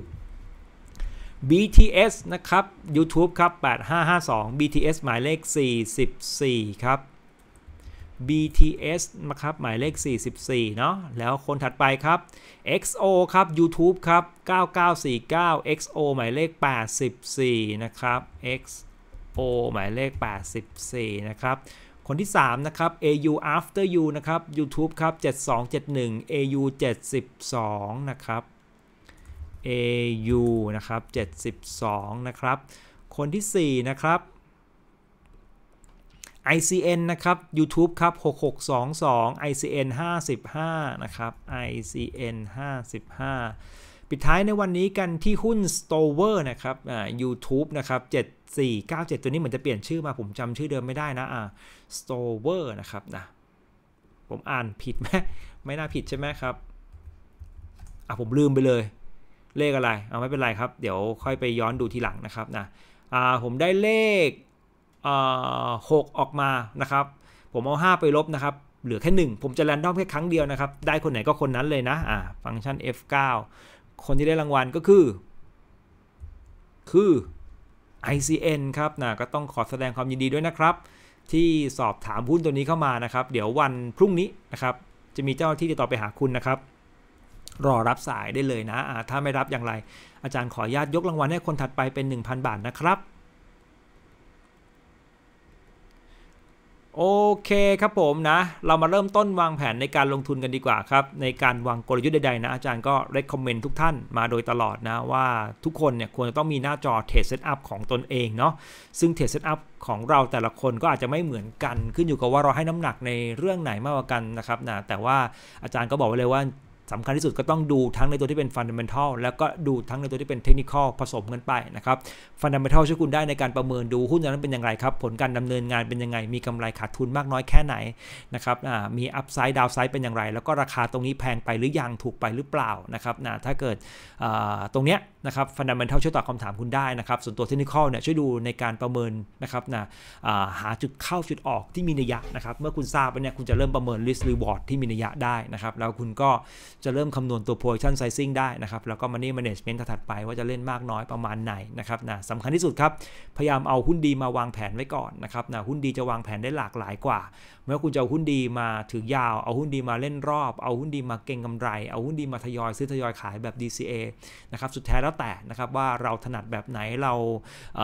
BTS นะครับ YouTube ครับ 8552 BTS หมายเลข 44ครับ BTS นะครับ หมายเลข 44 เนาะ แล้วคนถัดไปครับ XO ครับ YouTube ครับ9949 XO หมายเลข 84นะครับ XO O หมายเลข 84 นะครับ คนที่ 3 นะครับ AU After You นะครับ YouTube ครับ 7271 AU 72นะครับ AU นะครับ72 นะครับ คนที่ 4 นะครับ ICN นะครับ YouTube ครับ 6622 ICN 55นะครับ ICN 55ปิดท้ายในวันนี้กันที่หุ้น Stover นะครับอ่า YouTube นะครับ7497 ตัวนี้เหมือนจะเปลี่ยนชื่อมา ผมจำชื่อเดิมไม่ได้นะอ่า Stover นะครับนะผมอ่านผิดไหมไม่น่าผิดใช่ไหมครับอ่ะผมลืมไปเลย เลขอะไร เอาไม่เป็นไรครับ เดี๋ยวค่อยไปย้อนดูทีหลังนะครับนะอ่าผมได้เลขอ่าหกออกมานะครับ ผมเอา5 ไปลบนะครับ เหลือแค่ 1 ผมจะแรนดอมแค่ครั้งเดียวนะครับ ได้คนไหนก็คนนั้นเลยนะอ่าฟังก์ชัน f9 คนที่ได้รางวัลก็คือ คือ ICN ครับนะก็ต้องขอแสดงความยินดีด้วยนะครับ ที่สอบถามหุ้นตัวนี้เข้ามานะครับ เดี๋ยววันพรุ่งนี้นะครับ จะมีเจ้าที่ติดต่อไปหาคุณนะครับ รอรับสายได้เลยนะะถ้าไม่รับอย่างไร อาจารย์ขออนุญาตยกรางวัลให้คนถัดไปเป็น 1,000 บาทนะครับโอเคครับผมนะ เรามาเริ่มต้นวางแผนในการลงทุนกันดีกว่าครับ ในการวางกลยุทธ์ใดๆ นะอาจารย์ก็ recommend ทุกท่านมาโดยตลอดนะ ว่าทุกคนเนี่ยควรจะต้องมีหน้าจอ trade setup ของตนเองเนาะซึ่ง trade setup ของเราแต่ละคนก็อาจจะไม่เหมือนกัน ขึ้นอยู่กับว่าเราให้น้ำหนักในเรื่องไหนมากกว่ากันนะครับนะ แต่ว่าอาจารย์ก็บอกไว้เลยว่าสำคัญที่สุดก็ต้องดูทั้งในตัวที่เป็นฟันเดเมนทัลแล้วก็ดูทั้งในตัวที่เป็นเทคนิคอลผสมกันไปนะครับฟันเดเมนทัลช่วยคุณได้ในการประเมินดูหุ้นนั้นเป็นอย่างไรครับ ผลการดำเนินงานเป็นยังไง มีกำไรขาดทุนมากน้อยแค่ไหนนะครับมีอัพไซด์ดาวไซด์เป็นอย่างไร แล้วก็ราคาตรงนี้แพงไปหรือยัง ถูกไปหรือเปล่านะครับนะถ้าเกิดตรงเนี้ยนะครับฟันเดเมนทัลช่วยตอบคำถามคุณได้นะครับ ส่วนตัวเทคนิคอลเนี่ยช่วยดูในการประเมินนะครับนะหาจุดเข้าจุดออกที่มีนัยยะนะครับเมื่อคุณทราบไลเนี่ยคุณจะเริ่มประเมิน risk r วอร์ดที่มีนัยยะได้นะครับแล้วคุณก็จะเริ่มคำนวณตัว projection sizing ได้นะครับแล้วก็ money management ถัดไปว่าจะเล่นมากน้อยประมาณไหนนะครับนะสำคัญที่สุดครับ พยายามเอาหุ้นดีมาวางแผนไว้ก่อนนะครับนะหุ้นดีจะวางแผนได้หลากหลายกว่า เมืว่าคุณจะเอาหุ้นดีมาถือยาว เอาหุ้นดีมาเล่นรอบเอาหุ้นดีมาเก่งกำไรเอาหุ้นดีมาทยอยซื้อทยอยขายแบบ DCA นะครับสุดแท้แล้วแต่นะครับว่าเราถนัดแบบไหนเราเ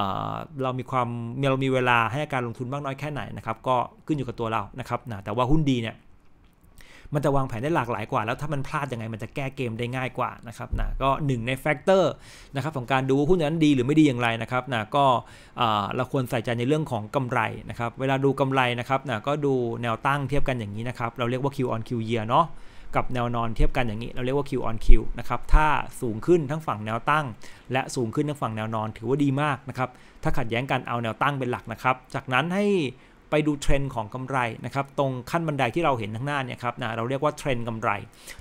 เรามีความเรามีเวลาให้การลงทุนมากน้อยแค่ไหนนะครับก็ขึ้นอยู่กับตัวเรานะครับนะแต่ว่าหุ้นดีเนี่ยมันจะวางแผนได้หลากหลายกว่าแล้วถ้ามันพลาดยังไงมันจะแก้เกมได้ง่ายกว่านะครับนะก็หนึ่งในแฟกเตอร์นะครับของการดูหุ้นนั้นดีหรือไม่ดีอย่างไรนะครับนะก็เราควรใส่ใจในเรื่องของกำไรนะครับเวลาดูกำไรนะครับนะก็ดูแนวตั้งเทียบกันอย่างนี้นะครับ เราเรียกว่า Q on Q year เนาะกับแนวนอนเทียบกันอย่างนี้ เราเรียกว่า Q on Q นะครับถ้าสูงขึ้นทั้งฝั่งแนวตั้ง และสูงขึ้นทั้งฝั่งแนวนอนถือว่าดีมากนะครับถ้าขัดแย้งกันเอาแนวตั้งเป็นหลักนะครับจากนั้นให้ไปดูเทรนด์ของกำไร นะครับ ตรงขั้นบันไดที่เราเห็นข้างหน้าเนี่ยครับนะเราเรียกว่าเทรนด์กำไร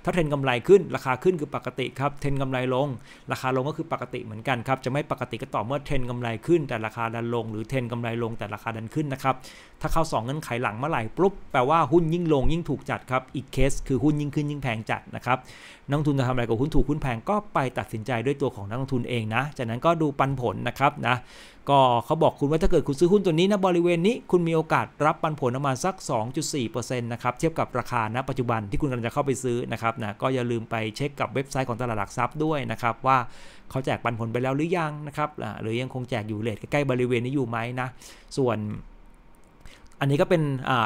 ถ้าเทรนด์กำไรขึ้นราคาขึ้นคือปกติครับเทรนด์กำไรลงราคาลงก็คือปกติเหมือนกันครับ จะไม่ปกติก็ต่อ เมื่อเทรนด์กำไรขึ้น แต่ราคาดันลงหรือเทรนด์กำไรลงแต่ราคาดันขึ้นนะครับถ้าเข้า2เงินไขหลังเมื่อไหร่ปุ๊บ แปลว่าหุ้นยิ่งลง ยิ่งถูกจัดครับอีกเคส คือหุ้นยิ่งขึ้น ยิ่งแพงจัดนะครับนักลงทุนจะทำอะไรกับหุ้นถูกหุ้นแพงก็ไปตัดสินใจด้วยตัวของนักลงทุนเองนะจากนั้นก็ดูปันผลนะครับนะ ก็เขาบอกคุณว่าถ้า เกิดคุณซื้อหุ้นตัวนี้นะบริเวณนี้คุณมีโอกาสรับปันผลประมาณสัก 2.4%นะครับ เทียบกับราคาณปัจจุบันที่คุณกำลังจะเข้าไปซื้อนะครับนะก็อย่าลืมไปเช็คกับเว็บไซต์ของตลาดหลักทรัพย์ด้วยนะครับว่าเขาแจกปันผลไปแล้วหรือยังนะครับหรือยังคงแจกอยู่เลทใกล้บริเวณนี้อยู่ไหมนะส่วนอันนี้ก็เป็น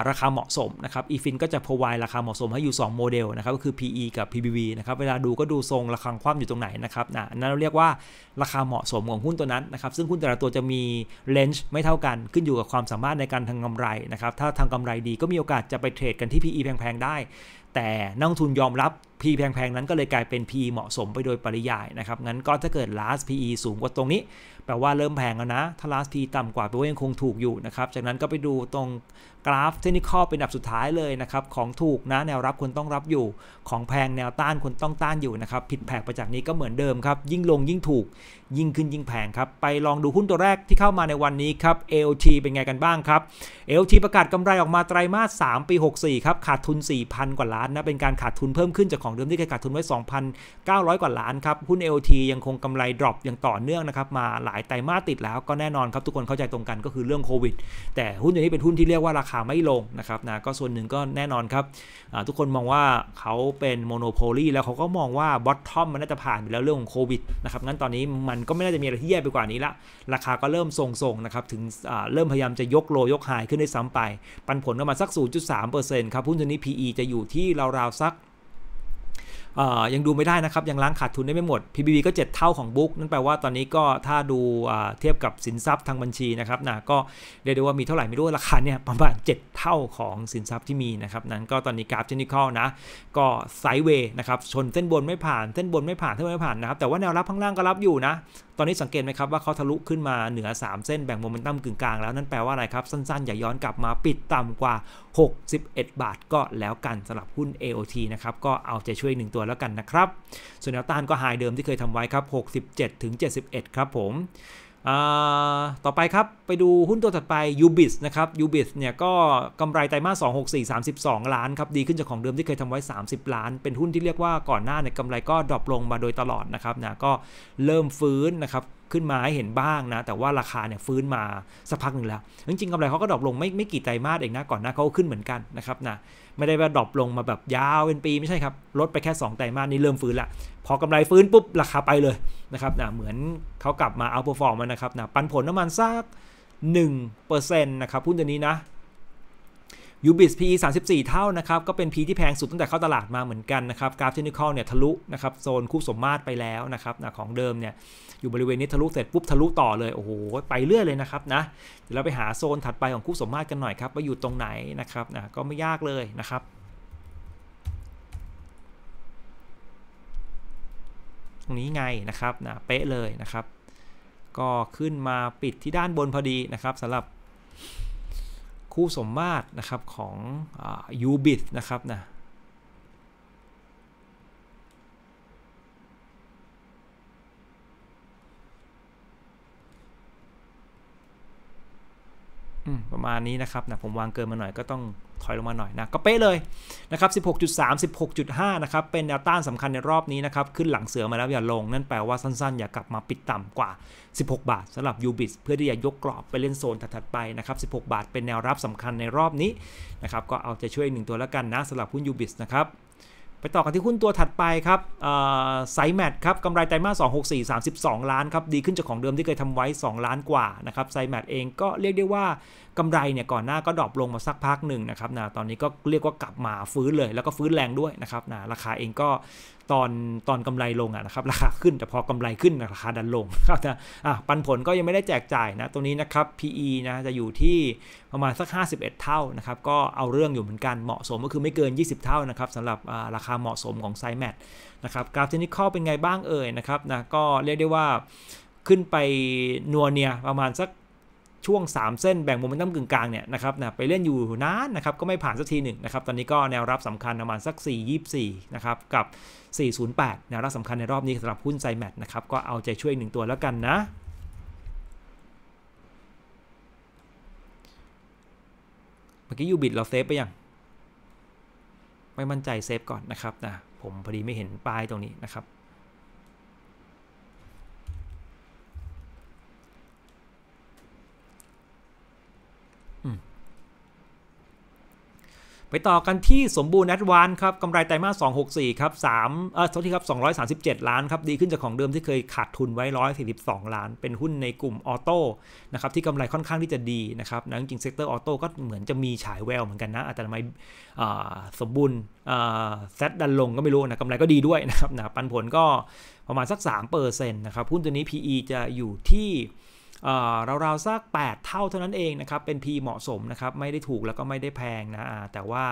ราคาเหมาะสมนะครับ อีฟินก็จะพร o v i ราคาเหมาะสมให้อยู่ 2โมเดลนะครับก็คือ PE กับ PBV นะครับ เวลาดูก็ดูทรงราคาความอยู่ตรงไหนนะครับนะนั่นเราเรียกว่าราคาเหมาะสมของหุ้นตัวนั้นนะครับ ซึ่งหุ้นแต่ละตัวจะมีเลนจ์ไม่เท่ากัน ขึ้นอยู่กับความสามารถในการทำกำไรนะครับ ถ้าทำกำไรดีก็มีโอกาสจะไปเทรดกันที่ PE แพง ๆ ได้ แต่นักทุนยอมรับ P แพงๆนั้นก็เลยกลายเป็น P เหมาะสมไปโดยปริยายนะครับงั้นก็ถ้าเกิด last PE สูงกว่าตรงนี้ แปลว่าเริ่มแพงแล้วนะถ้า last P ต่ำกว่าแปลว่ายังคงถูกอยู่นะครับจากนั้นก็ไปดูตรงกราฟเทคนิคอลเป็นอันดับสุดท้ายเลยนะครับของถูกนะแนวรับควรต้องรับอยู่ ของแพงแนวต้านควรต้องต้านอยู่นะครับผิดแผกไปจากนี้ก็เหมือนเดิมครับยิ่งลงยิ่งถูกยิ่งขึ้นยิ่งแพงครับไปลองดูหุ้นตัวแรกที่เข้ามาในวันนี้ครับ AOT เป็นไงกันบ้างครับ AOT ประกาศกำไรออกมาไตรมาส3ปี 64ครับขาดทุน4,000กว่าล้านนะเป็นการขาดทุนเพิ่มขึ้นจากของของเดิมที่เคยขาดทุนไว้ 2,900 กว่า ล้าน ครับ หุ้น LT ยังคงกำไรดรอปอย่างต่อเนื่อง นะครับ มาหลายไตรมาสติดแล้วก็แน่นอนครับ ทุกคนเข้าใจตรงกันก็คือเรื่องโควิดแต่หุ้นตัวนี้ เป็น หุ้นที่เรียกว่าราคาไม่ลง นะครับ นะ ก็ส่วนหนึ่งก็แน่นอน ครับทุกคนมองว่าเขาเป็นโมโนโพลีแล้วเขาก็มองว่าบอททอมมันน่าจะผ่านไปแล้วเรื่องของโควิดนะครับงั้นตอนนี้มันก็ไม่น่าจะมีอะไรที่แย่ไปกว่านี้ละราคาก็เริ่มทรงๆนะครับถึงเริ่มพยายามจะยกโลยกหายขึ้นได้ซ้ำไป ปันผลก็มาสัก0.3%ครับหุ้นตัวนี้ PE จะอยู่ที่ราวๆสักยังดูไม่ได้นะครับยังล้างขาดทุนได้ไม่หมด PBB ก็ 7 เท่าของบุ๊กนั่นแปลว่าตอนนี้ก็ถ้าดูเทียบกับสินทรัพย์ทางบัญชีนะครับนะก็เรียกได้ว่ามีเท่าไหร่ไม่รู้ราคาเนี่ยประมาณ7เท่าของสินทรัพย์ที่มีนะครับนั้นก็ตอนนี้กราฟเทคนิคอลนะก็ไซด์เวย์นะครับชนเส้นบนไม่ผ่านเส้นบนไม่ผ่านเส้นบนไม่ผ่านนะครับแต่ว่าแนวรับข้างล่างก็รับอยู่นะตอนนี้สังเกตไหมครับว่าเขาทะลุขึ้นมาเหนือ 3 เส้นแบ่งโมเมนตัมกึ่งกลางแล้วนั่นแปลว่าอะไรครับ สั้นๆ อย่าย้อนกลับมาปิดต่ำกว่า 61 บาทก็แล้วกันสำหรับหุ้น AOT นะครับก็เอาใจช่วยหนึ่งตัวแล้วกันนะครับ ส่วนแนวต้านก็หายเดิมที่เคยทำไว้ครับ 67ถึง71 ครับผมต่อไปครับไปดูหุ้นตัวถัดไป Ubis นะครับ Ubis เนี่ยก็กำไรไตรมาส2 6 4 32 ล้านครับ ดีขึ้นจากของเดิมที่เคยทำไว้ 30 ล้านเป็นหุ้นที่เรียกว่าก่อนหน้าเนี่ยกำไรก็ดรอปลงมาโดยตลอดนะครับนะก็เริ่มฟื้นนะครับขึ้นมาให้เห็นบ้างนะแต่ว่าราคาเนี่ยฟื้นมาสักพักหนึ่งแล้ว จริงๆกำไรเขาก็ดรอปลงไม่ไม่กี่ไตรมาสเองนะก่อนหน้าเขาขึ้นเหมือนกันนะครับนะไม่ได้ว่าดรอปลงมาแบบยาวเป็นปีไม่ใช่ครับ ลดไปแค่2ไตรมาสนี่เริ่มฟื้นละพอกำไรฟื้นปุ๊บราคาไปเลยนะครับนะเหมือนเขากลับมาเอาเปอรฟอร์มมนะครับนะปันผลน้ำมันสัก1%นะครับพุ่นตัวนี้นะยูบิส PE 34เท่านะครับก็เป็น P ที่แพงสุดตั้งแต่เข้าตลาดมาเหมือนกันนะครับกราฟเทคนิคอลเนี่ยทะลุนะครับโซนคู่สมมาตรไปแล้วนะครับนะของเดิมเนี่ยอยู่บริเวณนี้ทะลุเสร็จปุ๊บทะลุต่อเลยโอ้โหไปเรื่อยเลยนะครับนะเดี๋ยวเราไปหาโซนถัดไปของคู่สมมาตรกันหน่อยครับว่าอยู่ตรงไหนนะครับนะก็ไม่ยากเลยนะครับ ตรงนี้ไงนะครับนะเป๊ะเลยนะครับก็ขึ้นมาปิดที่ด้านบนพอดีนะครับสำหรับคู่สมมาตรนะครับของยูบิทนะครับนะประมาณนี้นะครับนะผมวางเกินมาหน่อยก็ต้องถอยลงมาหน่อยนะก็เป๊ะเลยนะครับ 16.3 16.5 นะครับเป็นแนวต้านสำคัญในรอบนี้นะครับขึ้นหลังเสือมาแล้วอย่าลงนั่นแปลว่าสั้นๆอย่ากลับมาปิดต่ำกว่า 16 บาทสำหรับยูบิสเพื่อที่จะยกกรอบไปเล่นโซนถัดๆไปนะครับ 16 บาทเป็นแนวรับสำคัญในรอบนี้นะครับก็เอาใจช่วยหนึ่งตัวแล้วกันนะสำหรับหุ้นยูบิสนะครับไปต่อกันที่หุ้นตัวถัดไปครับไซแมทครับกำไรไตรมาส264 32 ล้าน ครับ ดีขึ้นจากของเดิมที่เคยทำไว้ 2 ล้านกว่านะครับไซแมทเองก็เรียกได้ว่ากำไรเนี่ยก่อนหน้าก็ดรอปลงมาสักพักหนึ่งนะครับนะตอนนี้ก็เรียกว่ากลับมาฟื้นเลยแล้วก็ฟื้นแรงด้วยนะครับนะราคาเองก็ตอนตอนกำไรลงอะนะครับราคาขึ้น แต่พอกำไรขึ้นราคาดันลงครับนะอ่ะปันผลก็ยังไม่ได้แจกจ่ายนะตัวนี้นะครับ PE นะจะอยู่ที่ประมาณสัก 51 เท่านะครับ ก็เอาเรื่องอยู่เหมือนกัน เหมาะสมก็คือไม่เกิน 20 เท่านะครับสำหรับราคาเหมาะสมของไซแมทนะครับกราฟเทคนิคเป็นไงบ้างเอ่ยนะครับนะก็เรียกได้ว่าขึ้นไปนัวเนียประมาณสักช่วง 3 เส้นแบ่งโมเมนตัมกึ่งกลางเนี่ยนะครับนะไปเล่นอยู่นานนะครับก็ไม่ผ่านสักทีหนึ่งนะครับตอนนี้ก็แนวรับสำคัญประมาณสัก 424 นะครับกับ 408แนวรับสำคัญในรอบนี้สำหรับหุ้นไซแมทนะครับก็เอาใจช่วยหนึ่งตัวแล้วกันนะเมื่อกี้ยูบิดเราเซฟไปยัง ไม่มั่นใจเซฟก่อนนะครับนะผม พอดีไม่เห็นป้ายตรงนี้นะครับไปต่อกันที่สมบูรณ์แอดวานครับกำไรไตรมาส264 ครับ 3 เออเทาทีครับ 237 ล้าน ครับ ดีขึ้นจากของเดิมที่เคยขาดทุนไว้ 142 ล้าน เป็นหุ้นในกลุ่มออโต้ นะครับ ที่กำไรค่อนข้างที่จะดีนะครับนะจริงเซกเตอร์ออโต้ ก็เหมือนจะมีฉายแววเหมือนกันนะอาจจะทำไมสมบูรณ์แซดดันลงก็ไม่รู้นะกำไรก็ดีด้วยนะครับนะปันผลก็ประมาณสัก3%นะครับหุ้นตัวนี้ PE จะอยู่ที่เราวๆสัก8 เท่าเท่านั้นเองนะครับเป็น P เหมาะสมนะครับไม่ได้ถูกแล้วก็ไม่ได้แพงนะแต่ว่า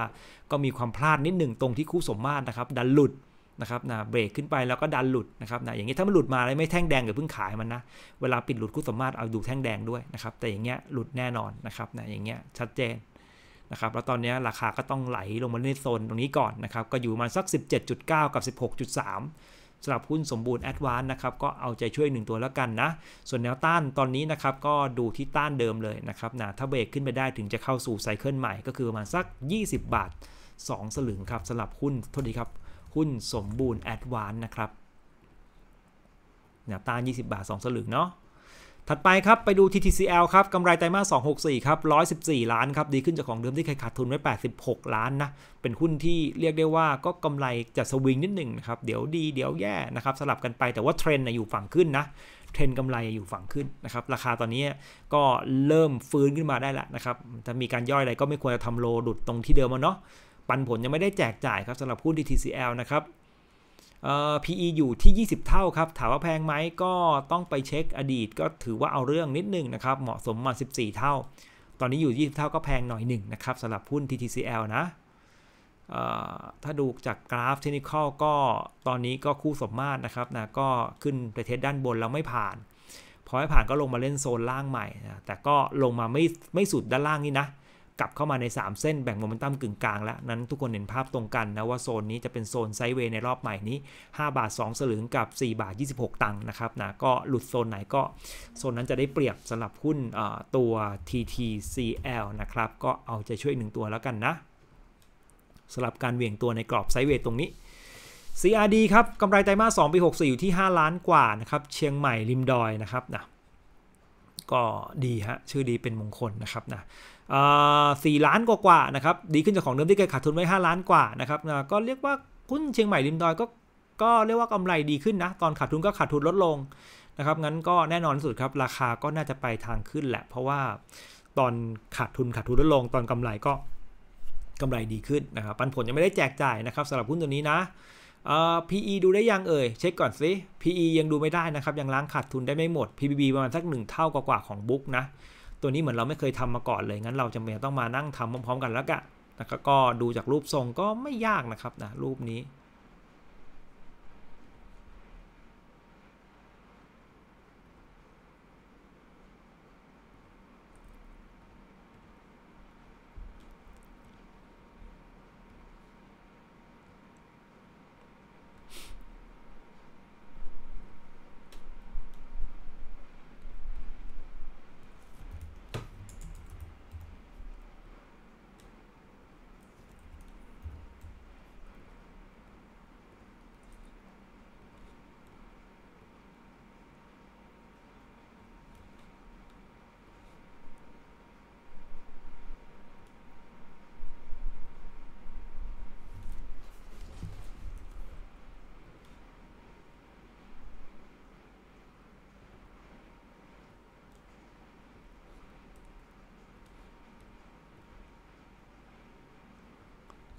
ก็มีความพลาดนิดหนึ่งตรงที่คู่สมมาตรนะครับดันหลุดนะครับนะเบรกขึ้นไปแล้วก็ดันหลุดนะครับนะอย่างนี้ถ้ามันหลุดมาเลยไม่แท่งแดง๋ยวเพิ่งขายมันนะเวลาปิดหลุดคู่สมมาตรเอาดูแท่งแดงด้วยนะครับแต่อย่างเงี้ยหลุดแน่นอนนะครับนะอย่างเงี้ยชัดเจนนะครับแล้วตอนนี้ราคาก็ต้องไหลลงมาในโซนตรงนี้ก่อนนะครับ ก็อยู่มาสัก17.9กับ16.3สำหรับหุ้นสมบูรณ์แอดวานนะครับก็เอาใจช่วยหนึ่งตัวแล้วกันนะส่วนแนวต้านตอนนี้นะครับก็ดูที่ต้านเดิมเลยนะครับนะถ้าเบรกขึ้นไปได้ถึงจะเข้าสู่ไซเคิลใหม่ ก็คือประมาณสัก 20 บาท 2 สลึงครับสำหรับหุ้นโทษดีครับ หุ้นสมบูรณ์แอดวานนะครับแนวต้าน 20 บาท 2 สลึงเนาะถัดไปครับ ไปดู TTCL ครับกำไรไตรมาส264 ครับ 114 ล้านครับ ดีขึ้นจากของเดิมที่เคยขาดทุนไว้ 86 ล้านนะ เป็นหุ้นที่เรียกได้ว่าก็กำไรจะสวิงนิดหนึ่งนะครับ เดี๋ยวดีเดี๋ยวแย่นะครับ สลับกันไปแต่ว่าเทรนด์อยู่ฝั่งขึ้นนะ เทรนกำไรอยู่ฝั่งขึ้นนะครับ ราคาตอนนี้ก็เริ่มฟื้นขึ้นมาได้แล้วนะครับจะมีการย่อยอะไรก็ไม่ควรจะทำโลดุดตรงที่เดิมเนาะปันผลยังไม่ได้แจกจ่ายครับสำหรับหุ้น TTCL นะครับ PE อยู่ที่ 20 เท่า ครับ ถามว่าแพงไหมก็ต้องไปเช็คอดีต ก็ถือว่าเอาเรื่องนิดนึงนะครับเหมาะสมมา 14 เท่า ตอนนี้อยู่ 20 เท่าก็แพงหน่อยหนึ่งนะครับสำหรับหุ้น TTCL นะถ้าดูจากกราฟเทคนิคก็ตอนนี้ก็คู่สมมาตรนะครับนะก็ขึ้นไปเทสด้านบน แล้วไม่ผ่าน พอไม่ผ่านก็ลงมาเล่นโซนล่างใหม่นะแต่ก็ลงมาไม่ไม่สุดด้านล่างนี่นะกลับเข้ามาใน 3 เส้นแบ่งโมเมนตัมกึ่งกลางแล้ว นั้นทุกคนเห็นภาพตรงกันนะ ว่าโซนนี้จะเป็นโซนไซด์เวย์ในรอบใหม่นี้ 5 บาท 2 สลึงกับ 4 บาท 26 ตังค์นะครับนะ ก็หลุดโซนไหนก็ โซนนั้นจะได้เปรียบสำหรับหุ้นตัว TTCL นะครับ ก็เอาใจช่วยหนึ่งตัวแล้วกันนะสำหรับการเหวี่ยงตัวในกรอบไซด์เวย์ตรงนี้ CRD ครับกำไรไตรมาส2ปี64อยู่ที่5 ล้านกว่านะครับเชียงใหม่ริมดอยนะครับนะก็ดีฮะชื่อดีเป็นมงคลนะครับนะสี่ล้านกว่าๆนะครับดีขึ้นจากของเดิมที่เคยขาดทุนไว้5ล้านกว่านะครับก็เรียกว่าหุ้นเชียงใหม่ริมดอยก็ก็เรียกว่ากำไรดีขึ้นนะตอนขาดทุนก็ขาดทุนลดลงนะครับงั้นก็แน่นอนสุดครับราคาก็น่าจะไปทางขึ้นแหละ เพราะว่าตอนขาดทุนขาดทุนลดลงตอนกำไรก็กำไรดีขึ้นนะครับปันผลยังไม่ได้แจกจ่ายนะครับสำหรับหุ้นตัวนี้นะ PE ดูได้ยังเอ่ยเช็คก่อนสิ PE ยังดูไม่ได้นะครับยังล้างขาดทุนได้ไม่หมด PBB ประมาณสักหนึ่งเท่ากว่าของบุ๊กนะตัวนี้เหมือนเราไม่เคยทำมาก่อนเลยงั้นเราจำเป็นต้องมานั่งทำพร้อมๆกันแล้วกันนะครับก็ดูจากรูปทรงก็ไม่ยากนะครับนะ รูปนี้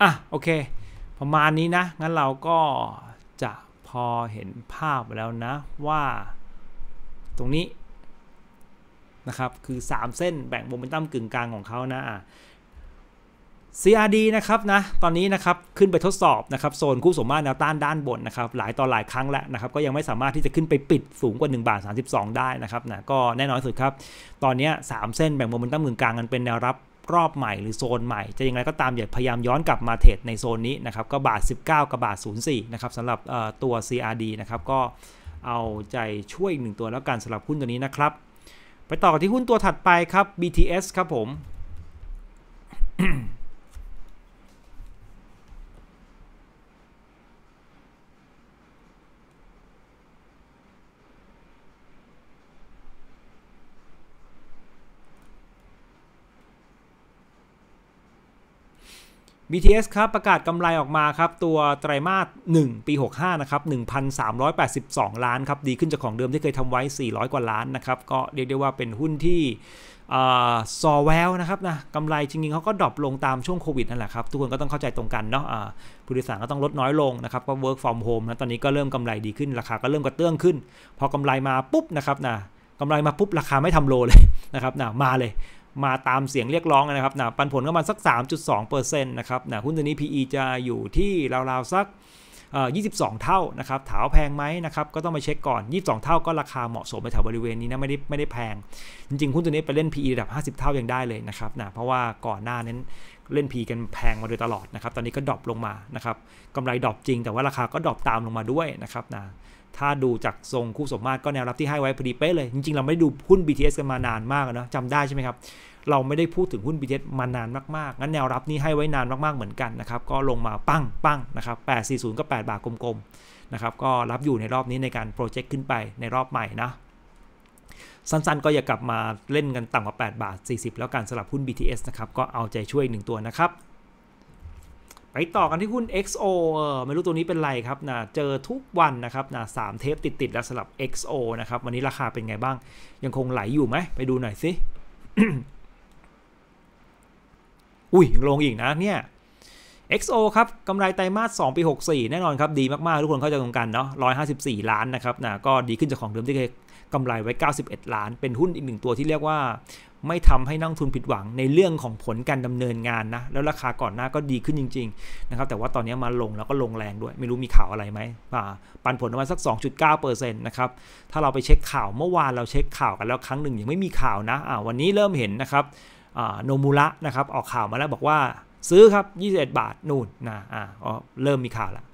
อ่ะโอเคประมาณนี้นะงั้นเราก็จะพอเห็นภาพแล้วนะว่า ตรงนี้นะครับคือ 3 เส้นแบ่งโมเมนตัมกึ่งกลางของเขานะ CRD นะครับนะตอนนี้นะครับขึ้นไปทดสอบนะครับโซนคู่สมมาตรแนวต้านด้านบนนะครับหลายต่อหลายครั้งแล้วนะครับก็ยังไม่สามารถที่จะขึ้นไปปิดสูงกว่า1บาท32 ได้นะครับนะก็แน่นอนสุดครับ ตอนนี้3เส้นแบ่งโมเมนตัมกึ่งกลางกันเป็นแนวรับรอบใหม่หรือโซนใหม่จะยังไงก็ตามอย่าพยายามย้อนกลับมาเทรดในโซนนี้นะครับ ก็บาท 19กับบาท 04 นะครับสำหรับตัว CRD นะครับก็เอาใจช่วยอีกหนึ่งตัวแล้วกันสำหรับหุ้นตัวนี้นะครับ ไปต่อที่หุ้นตัวถัดไปครับ BTS ครับผม BTS ครับ ประกาศกำไรออกมาครับ ตัวไตรามาส1ปี 65 นะครับ 1,382 ล้านครับ ดีขึ้นจากของเดิมที่เคยทำไว้ 400 กว่าล้านนะครับ ก็เรียกได้ว่าเป็นหุ้นที่ซอแววนะครับนะ กำไรจริงๆเขาก็ดรอปลงตามช่วงโควิดนั่นแหละครับ ทุกคนก็ต้องเข้าใจตรงกันเนาะะผู้โดยสารก็ต้องลดน้อยลงนะครับ ก็ work from home นะตอนนี้ก็เริ่มกำไรดีขึ้นราคาก็เริ่มกระเตื้องขึ้น พอกำไรมาปุ๊บนะครับนะกำไรมาปุ๊บราคาไม่ทำโลเลยนะครับนะมาเลยมาตามเสียงเรียกร้องนะครับนะปันผลก็มาสัก 3.2%นะครับนะหุ้นตัวนี้ PE จะอยู่ที่ราวๆสัก22 เท่านะครับถาวแพงไหมนะครับ ก็ต้องมาเช็คก่อน 22 เท่าก็ราคาเหมาะสมไปแถวบริเวณนี้นะ ไม่ได้ไม่ได้แพง จริงๆหุ้นตัวนี้ไปเล่น PE ระดับ50 เท่ายังได้เลยนะครับนะเพราะว่าก่อนหน้านั้นเล่น PE กันแพงมาโดยตลอดนะครับ ตอนนี้ก็ดรอปลงมานะครับกำไรดรอปจริง แต่ว่าราคาก็ดรอปตามลงมาด้วยนะครับนะถ้าดูจากทรงคู่สมมาตรก็แนวรับที่ให้ไว้พอดีเป๊ะเลย จริงๆเราไม่ได้ดู หุ้น BTS กันมานานมากนะจำได้ใช่ไหมครับเราไม่ได้พูดถึงหุ้น BTS มานานมาก ๆ งั้นแนวรับนี้ให้ไว้นานมาก ๆ เหมือนกัน นะครับ ก็ลงมาปั้งปั้งนะ ครับ 840ก็8บาทกลมๆ นะครับ ก็รับอยู่ในรอบนี้ในการโปรเจกต์ขึ้นไปในรอบใหม่นะ สั้นๆ ก็อย่ากลับมาเล่นกันต่ำกว่า 8 บาท 40 แล้วกันสำหรับหุ้น BTS นะครับก็เอาใจช่วยหนึ่งตัวนะครับไปต่อกันที่หุ้น XO เออไม่รู้ตัวนี้เป็นไรครับนะ เจอทุกวันนะครับนะสามเทปติดๆแล้วสลับ XO นะครับ วันนี้ราคาเป็นไงบ้างยังคงไหลอยู่ไหม ไปดูหน่อยสิอุ้ยลงอีกนะเนี่ย XO ครับกำไรไตรมาส 2 ปี 64 แน่นอนครับดีมากๆ ทุกคนเข้าใจตรงกันเนาะ154 ล้านนะครับนะก็ดีขึ้นจากของเดิมที่เคยกำไรไว้ 91 ล้าน เป็นหุ้นอีกหนึ่งตัวที่เรียกว่าไม่ทำให้นักทุนผิดหวังในเรื่องของผลการดำเนินงานนะ แล้วราคาก่อนหน้าก็ดีขึ้นจริงๆนะครับ แต่ว่าตอนนี้มาลงแล้วก็ลงแรงด้วย ไม่รู้มีข่าวอะไรไหมปันผลประมาณสัก 2.9%นะครับ ถ้าเราไปเช็คข่าวเมื่อวานเราเช็คข่าวกันแล้วครั้งหนึ่งยังไม่มีข่าวนะะวันนี้เริ่มเห็นนะครับโนมูระนะครับ ออกข่าวมาแล้วบอกว่าซื้อครับ 21 บาทนู่นนะ อ่าเริ่มมีข่าวละ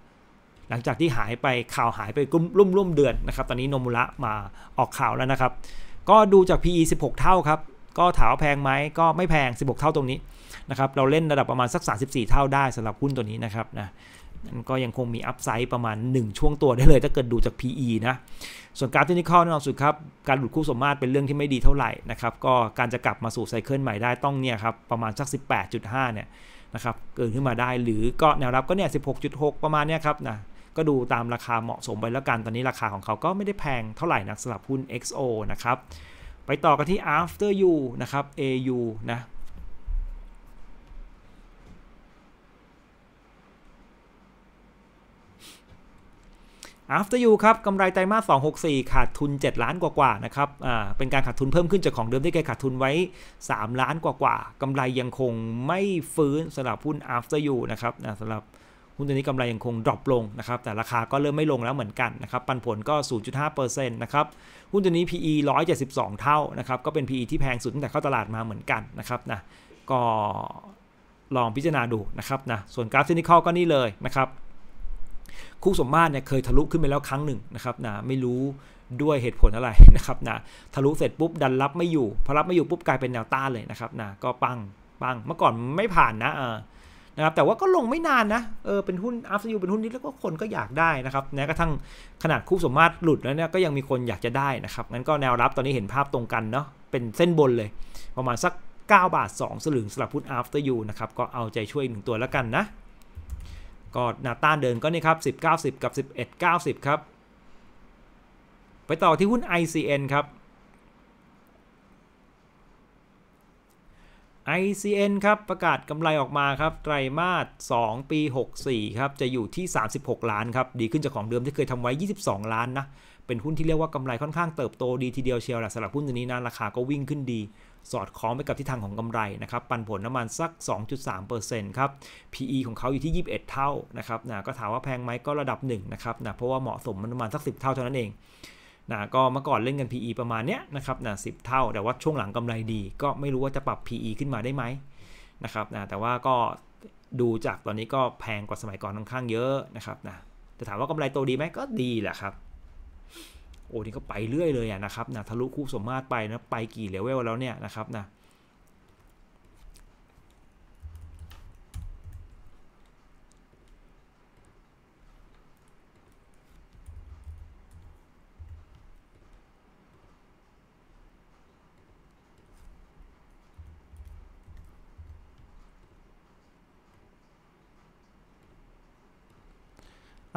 หลังจากที่หายไปข่าวหายไปรุ่มร่วมเดือนนะครับ ตอนนี้โนมูระมาออกข่าวแล้วนะครับ ก็ดูจาก PE 16เท่าครับก็ถาวแพงไหมก็ไม่แพง 16 เท่าตรงนี้นะครับเราเล่นระดับประมาณสัก34 เท่าได้สำหรับหุ้นตัวนี้นะครับนะนก็ยังคงมีอัพไซด์ประมาณ 1 ช่วงตัวได้เลย ถ้าเกิดดูจาก PE นะส่วนการที่นิคแน่นอนสุดครับ การหลุดคู่สมมาตรเป็นเรื่องที่ไม่ดีเท่าไหร่นะครับก็การจะกลับมาสู่ไซเคิลใหม่ได้ต้องเนี่ยครับ ประมาณสัก 18.5 เนี่ยนะครับเกินขึ้นมาได้หรือก็แนวรับก็เนี่ย16.6 ประมาณเนี่ยครับนะก็ดูตามราคาเหมาะสมไปแล้วกันตอนนี้ราคาของเขาก็ไม่ได้แพงเท่าไหร่นะสำหรับหุ้น XO นะครับไปต่อกันที่ after you นะครับ au นะอัฟเตอร์ยูครับกำไรไตรมาส 264 ขาดทุน 7 ล้านกว่าๆ นะครับ อ่า เป็นการขาดทุนเพิ่มขึ้นจากของเดิมที่เคยขาดทุนไว้ 3 ล้านกว่าๆกำไรยังคงไม่ฟื้นสำหรับหุ้นอัฟเตอร์ยูนะครับนะสำหรับหุ้นตัวนี้กำไรยังคงดรอปลงนะครับ แต่ราคาก็เริ่มไม่ลงแล้วเหมือนกันนะครับปันผลก็ 0.5%นะครับหุ้นตัวนี้ PE 172 เท่านะครับก็เป็น PE ที่แพงสุดตั้งแต่เข้าตลาดมาเหมือนกันนะครับนะก็ลองพิจารณาดูนะครับนะส่วนกราฟเทคนิคก็นี่เลยนะครับ คู่สมมาตรเนี่ยเคยทะลุขึ้นไปแล้วครั้งหนึ่งนะครับนะไม่รู้ด้วยเหตุผลอะไรนะครับนะทะลุเสร็จปุ๊บดันรับไม่อยู่ พอรับไม่อยู่ปุ๊บกลายเป็นแนวต้านเลยนะครับนะก็ปังปังเมื่อก่อนไม่ผ่านนะอนะครับแต่ว่าก็ลงไม่นานนะเออเป็นหุ้นอัพซิวเป็นหุ้นนี้แล้วก็คนก็อยากได้นะครับ แม้กระทั่งขนาดคู่สมมาตรหลุดแล้วเนี่ยก็ยังมีคนอยากจะได้นะครับ งั้นก็แนวรับตอนนี้เห็นภาพตรงกันเนาะ เป็นเส้นบนเลย ประมาณสัก 9 บาท2สลึงสำหรับหุ้นอัพซิวนะครับ ก็เอาใจช่วยหนึ่งตัวแล้วกันนะ ก็นาต้านเดินก็นี่ครับ10 90 กับ 11 90 ครับ ไปต่อที่หุ้น ICN ครับ ICN ครับประกาศกำไรออกมาครับไตรมาส2ปี 64 ครับ จะอยู่ที่ 36 ล้านครับ ดีขึ้นจากของเดิมที่เคยทำไว้ 22 ล้านนะ เป็นหุ้นที่เรียกว่ากำไรค่อนข้างเติบโตดีทีเดียวเชียวแหละสำหรับหุ้นตัวนี้นะราคาก็วิ่งขึ้นดี สอดคล้องไปกับทิศทางของกำไรนะครับ ปันผลน้ำมันสัก 2.3%ครับ PE ของเขาอยู่ที่ 21 เท่านะครับนะก็ถามว่าแพงไหมก็ระดับหนึ่งนะครับนะเพราะว่าเหมาะสมมัน้ำมันสัก 10 เท่าเท่านั้นเองนะก็เมื่อก่อนเล่นกัน PE ประมาณเนี้ยนะครับนะสิเท่า แต่ว่าช่วงหลังกำไรดี ก็ไม่รู้ว่าจะปรับ PE ขึ้นมาได้ไหมนะครับนะแต่ว่าก็ดูจากตอนนี้ก็แพงกว่าสมัยก่อนค่อนข้างเยอะนะครับนะแต่ถามว่ากำไรโตดีไหมก็ดีแหละครับ โอ้นี่ก็ไปเรื่อยเลยนะครับนะทะลุคู่สมมาตรไปนะไปกี่เลเวลแล้วเนี่ยนะครับนะ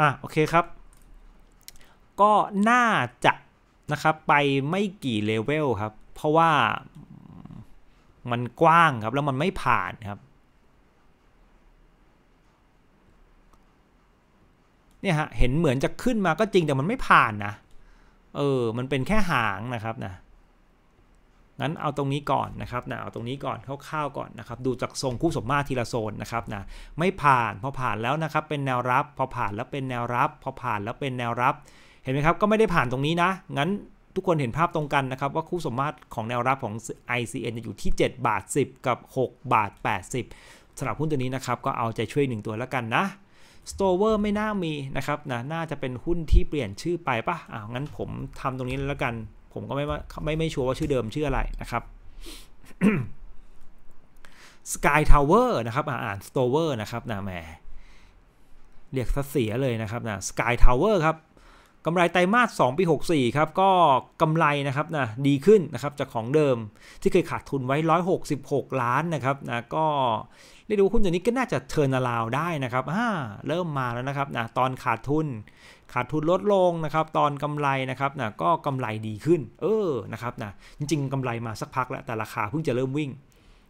อ่ะโอเคครับ ก็น่าจะนะครับไปไม่กี่เลเวลครับ เพราะว่ามันกว้างครับแล้วมันไม่ผ่านครับ เนี่ยฮะเห็นเหมือนจะขึ้นมาก็จริงแต่มันไม่ผ่านนะ เออมันเป็นแค่หางนะครับนะงั้น เอาตรงนี้ก่อนนะครับนะเอาตรงนี้ก่อนคร่าวๆก่อนนะครับ ดูจากทรงคู่สมมาตรทีละโซนนะครับนะไม่ผ่านพอผ่านแล้วนะครับ เป็นแนวรับพอผ่านแล้วเป็นแนวรับ พอผ่านแล้วเป็นแนวรับ เห็นไหมครับก็ไม่ได้ผ่านตรงนี้นะ งั้นทุกคนเห็นภาพตรงกันนะครับ ว่าคู่สมมาตรของแนวรับของ ICN จะอยู่ที่7บาท10 กับ6บาท80สำหรับหุ้นตัวนี้นะครับ ก็เอาใจช่วย1ตัวแล้วกันนะสโตเวอร์ไม่น่ามีนะครับนะน่าจะเป็นหุ้นที่เปลี่ยนชื่อไปปะอ้าวงั้นผมทำตรงนี้แล้วกันผมก็ไม่ ไม่ ไม่ชัวร์ว่าชื่อเดิม ชื่ออะไรนะครับสกายทาวเวอร์นะครับ อ่านสโตเวอร์นะครับนะแหมเรียกเสียเลยนะครับนะสกายทาวเวอร์ครับกำไรไตรมาส2ปี 64 ครับ ก็ กำไรนะครับนะดีขึ้นนะครับจากของเดิมที่เคยขาดทุนไว้ 166 ล้านนะครับนะก็เรียกดูหุ้นตัวนี้ก็น่าจะเทิร์นาลาวได้นะครับอ่าเริ่มมาแล้วนะครับนะตอนขาดทุน ขาดทุนลดลงนะครับตอนกำไรนะครับนะก็กำไรดีขึ้น เออนะครับนะจริง ๆกำไรมาสักพักแล้วแต่ราคาเพิ่งจะเริ่มวิ่ง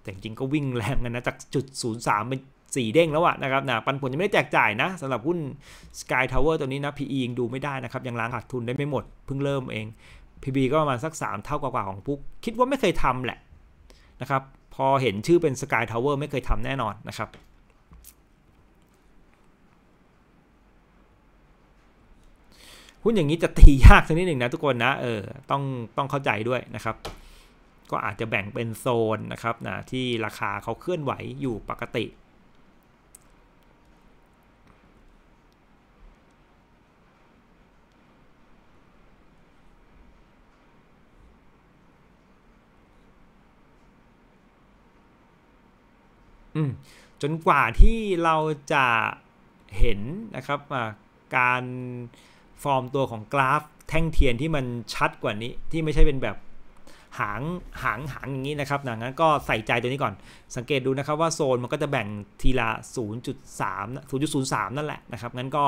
แต่จริงก็วิ่งแรงกันนะจากจุด03เป็นสีเด้งแล้วอะนะครับนะปันผลยังไม่ได้แจกจ่ายนะสำหรับหุ้น Sky Tower ตัวนี้นะ PE ยังดูไม่ได้นะครับ ยังล้างขาดทุนได้ไม่หมดเพิ่งเริ่มเอง PB ก็ประมาณสัก 3 เท่ากว่าของพุกคิดว่าไม่เคยทำแหละ นะครับ พอเห็นชื่อเป็น Sky Tower ไม่เคยทำแน่นอนนะครับ หุ้นอย่างนี้จะตียากสักนิดหนึ่งนะทุกคนนะเออต้องต้องเข้าใจด้วยนะครับ ก็อาจจะแบ่งเป็นโซนนะครับนะที่ราคาเขาเคลื่อนไหวอยู่ปกติจนกว่าที่เราจะเห็นนะครับการฟอร์มตัวของกราฟแท่งเทียนที่มันชัดกว่านี้ ที่ไม่ใช่เป็นแบบหางหางหางอย่างนี้นะครับนะงั้นก็ใส่ใจตัวนี้ก่อนสังเกตดูนะครับว่าโซนมันก็จะแบ่งทีละ 0.3 0.03 นั่นแหละนะครับงั้นก็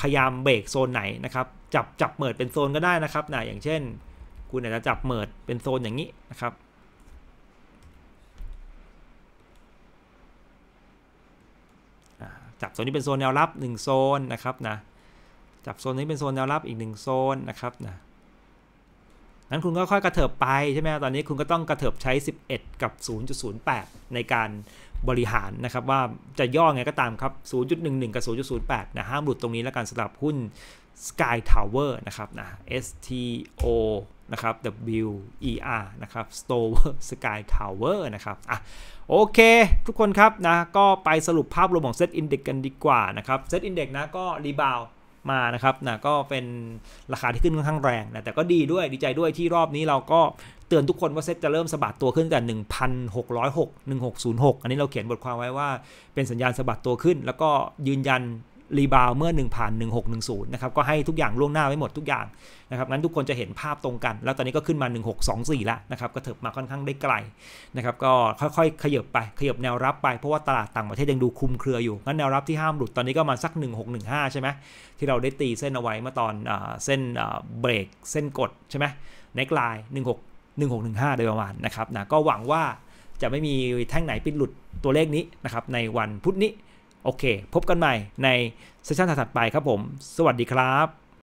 พยายามเบรกโซนไหนนะครับ จับจับเหมิดเป็นโซนก็ได้นะครับนะอย่างเช่น คุณอาจจะจับเหมิดเป็นโซนอย่างนี้นะครับจับโซนนี้เป็นโซนแนวรับ 1 โซนนะครับนะจับโซนนี้เป็นโซนแนวรับอีก 1 โซนนะครับนะนั้นคุณก็ค่อยกระเถิบไปใช่ไหมตอนนี้คุณก็ต้องกระเถิบใช้ 11 กับ 0.08 ในการบริหาร นะครับว่าจะย่อไงก็ตามครับ0.11 กับ 0.08นะห้ามหลุดตรงนี้แล้วกันสำหรับหุ้น Sky Tower นะครับนะ STO นะครับ W E R นะครับ Stover Sky Tower นะครับ อ่ะ โอเคทุกคนครับนะ ก็ไปสรุปภาพรวมของเซตอินเด็กกันดีกว่านะครับ เซตอินเด็กนะ ก็ รีบาวมานะครับนะก็เป็นราคาที่ขึ้นค่อนข้างแรงนะ แต่ก็ดีด้วย ดีใจด้วยที่รอบนี้เราก็เตือนทุกคนว่าเซตจะเริ่มสะบัดตัวขึ้นแต่ 1,606 1606 อันนี้เราเขียนบทความไว้ว่าเป็นสัญญาณสะบัดตัวขึ้น แล้วก็ยืนยันรีบาวเมื่อ1,1610 นะครับ ก็ให้ทุกอย่างล่วงหน้าไว้หมดทุกอย่าง นะครับ งั้นทุกคนจะเห็นภาพตรงกัน แล้วตอนนี้ก็ขึ้นมา 1624แล้วนะครับ ก็เถิบมาค่อนข้างได้ไกลนะครับก็ค่อยๆขยับไปขยับแนวรับไปเพราะว่าตลาดต่างประเทศยังดูคุมเครืออยู่ งั้นแนวรับที่ห้ามหลุดตอนนี้ก็มาสัก 1615 ใช่ไหมที่เราได้ตีเส้นเอาไว้เมื่อตอนเส้นเบรกเส้นกดใช่ไหมเน็กไลน์16 1615 โดยประมาณนะครับนะก็หวังว่าจะไม่มีแท่งไหนปิดหลุดตัวเลขนี้นะครับในวันพุธนี้โอเคพบกันใหม่ในเซสชันถัดไปครับผมสวัสดีครับ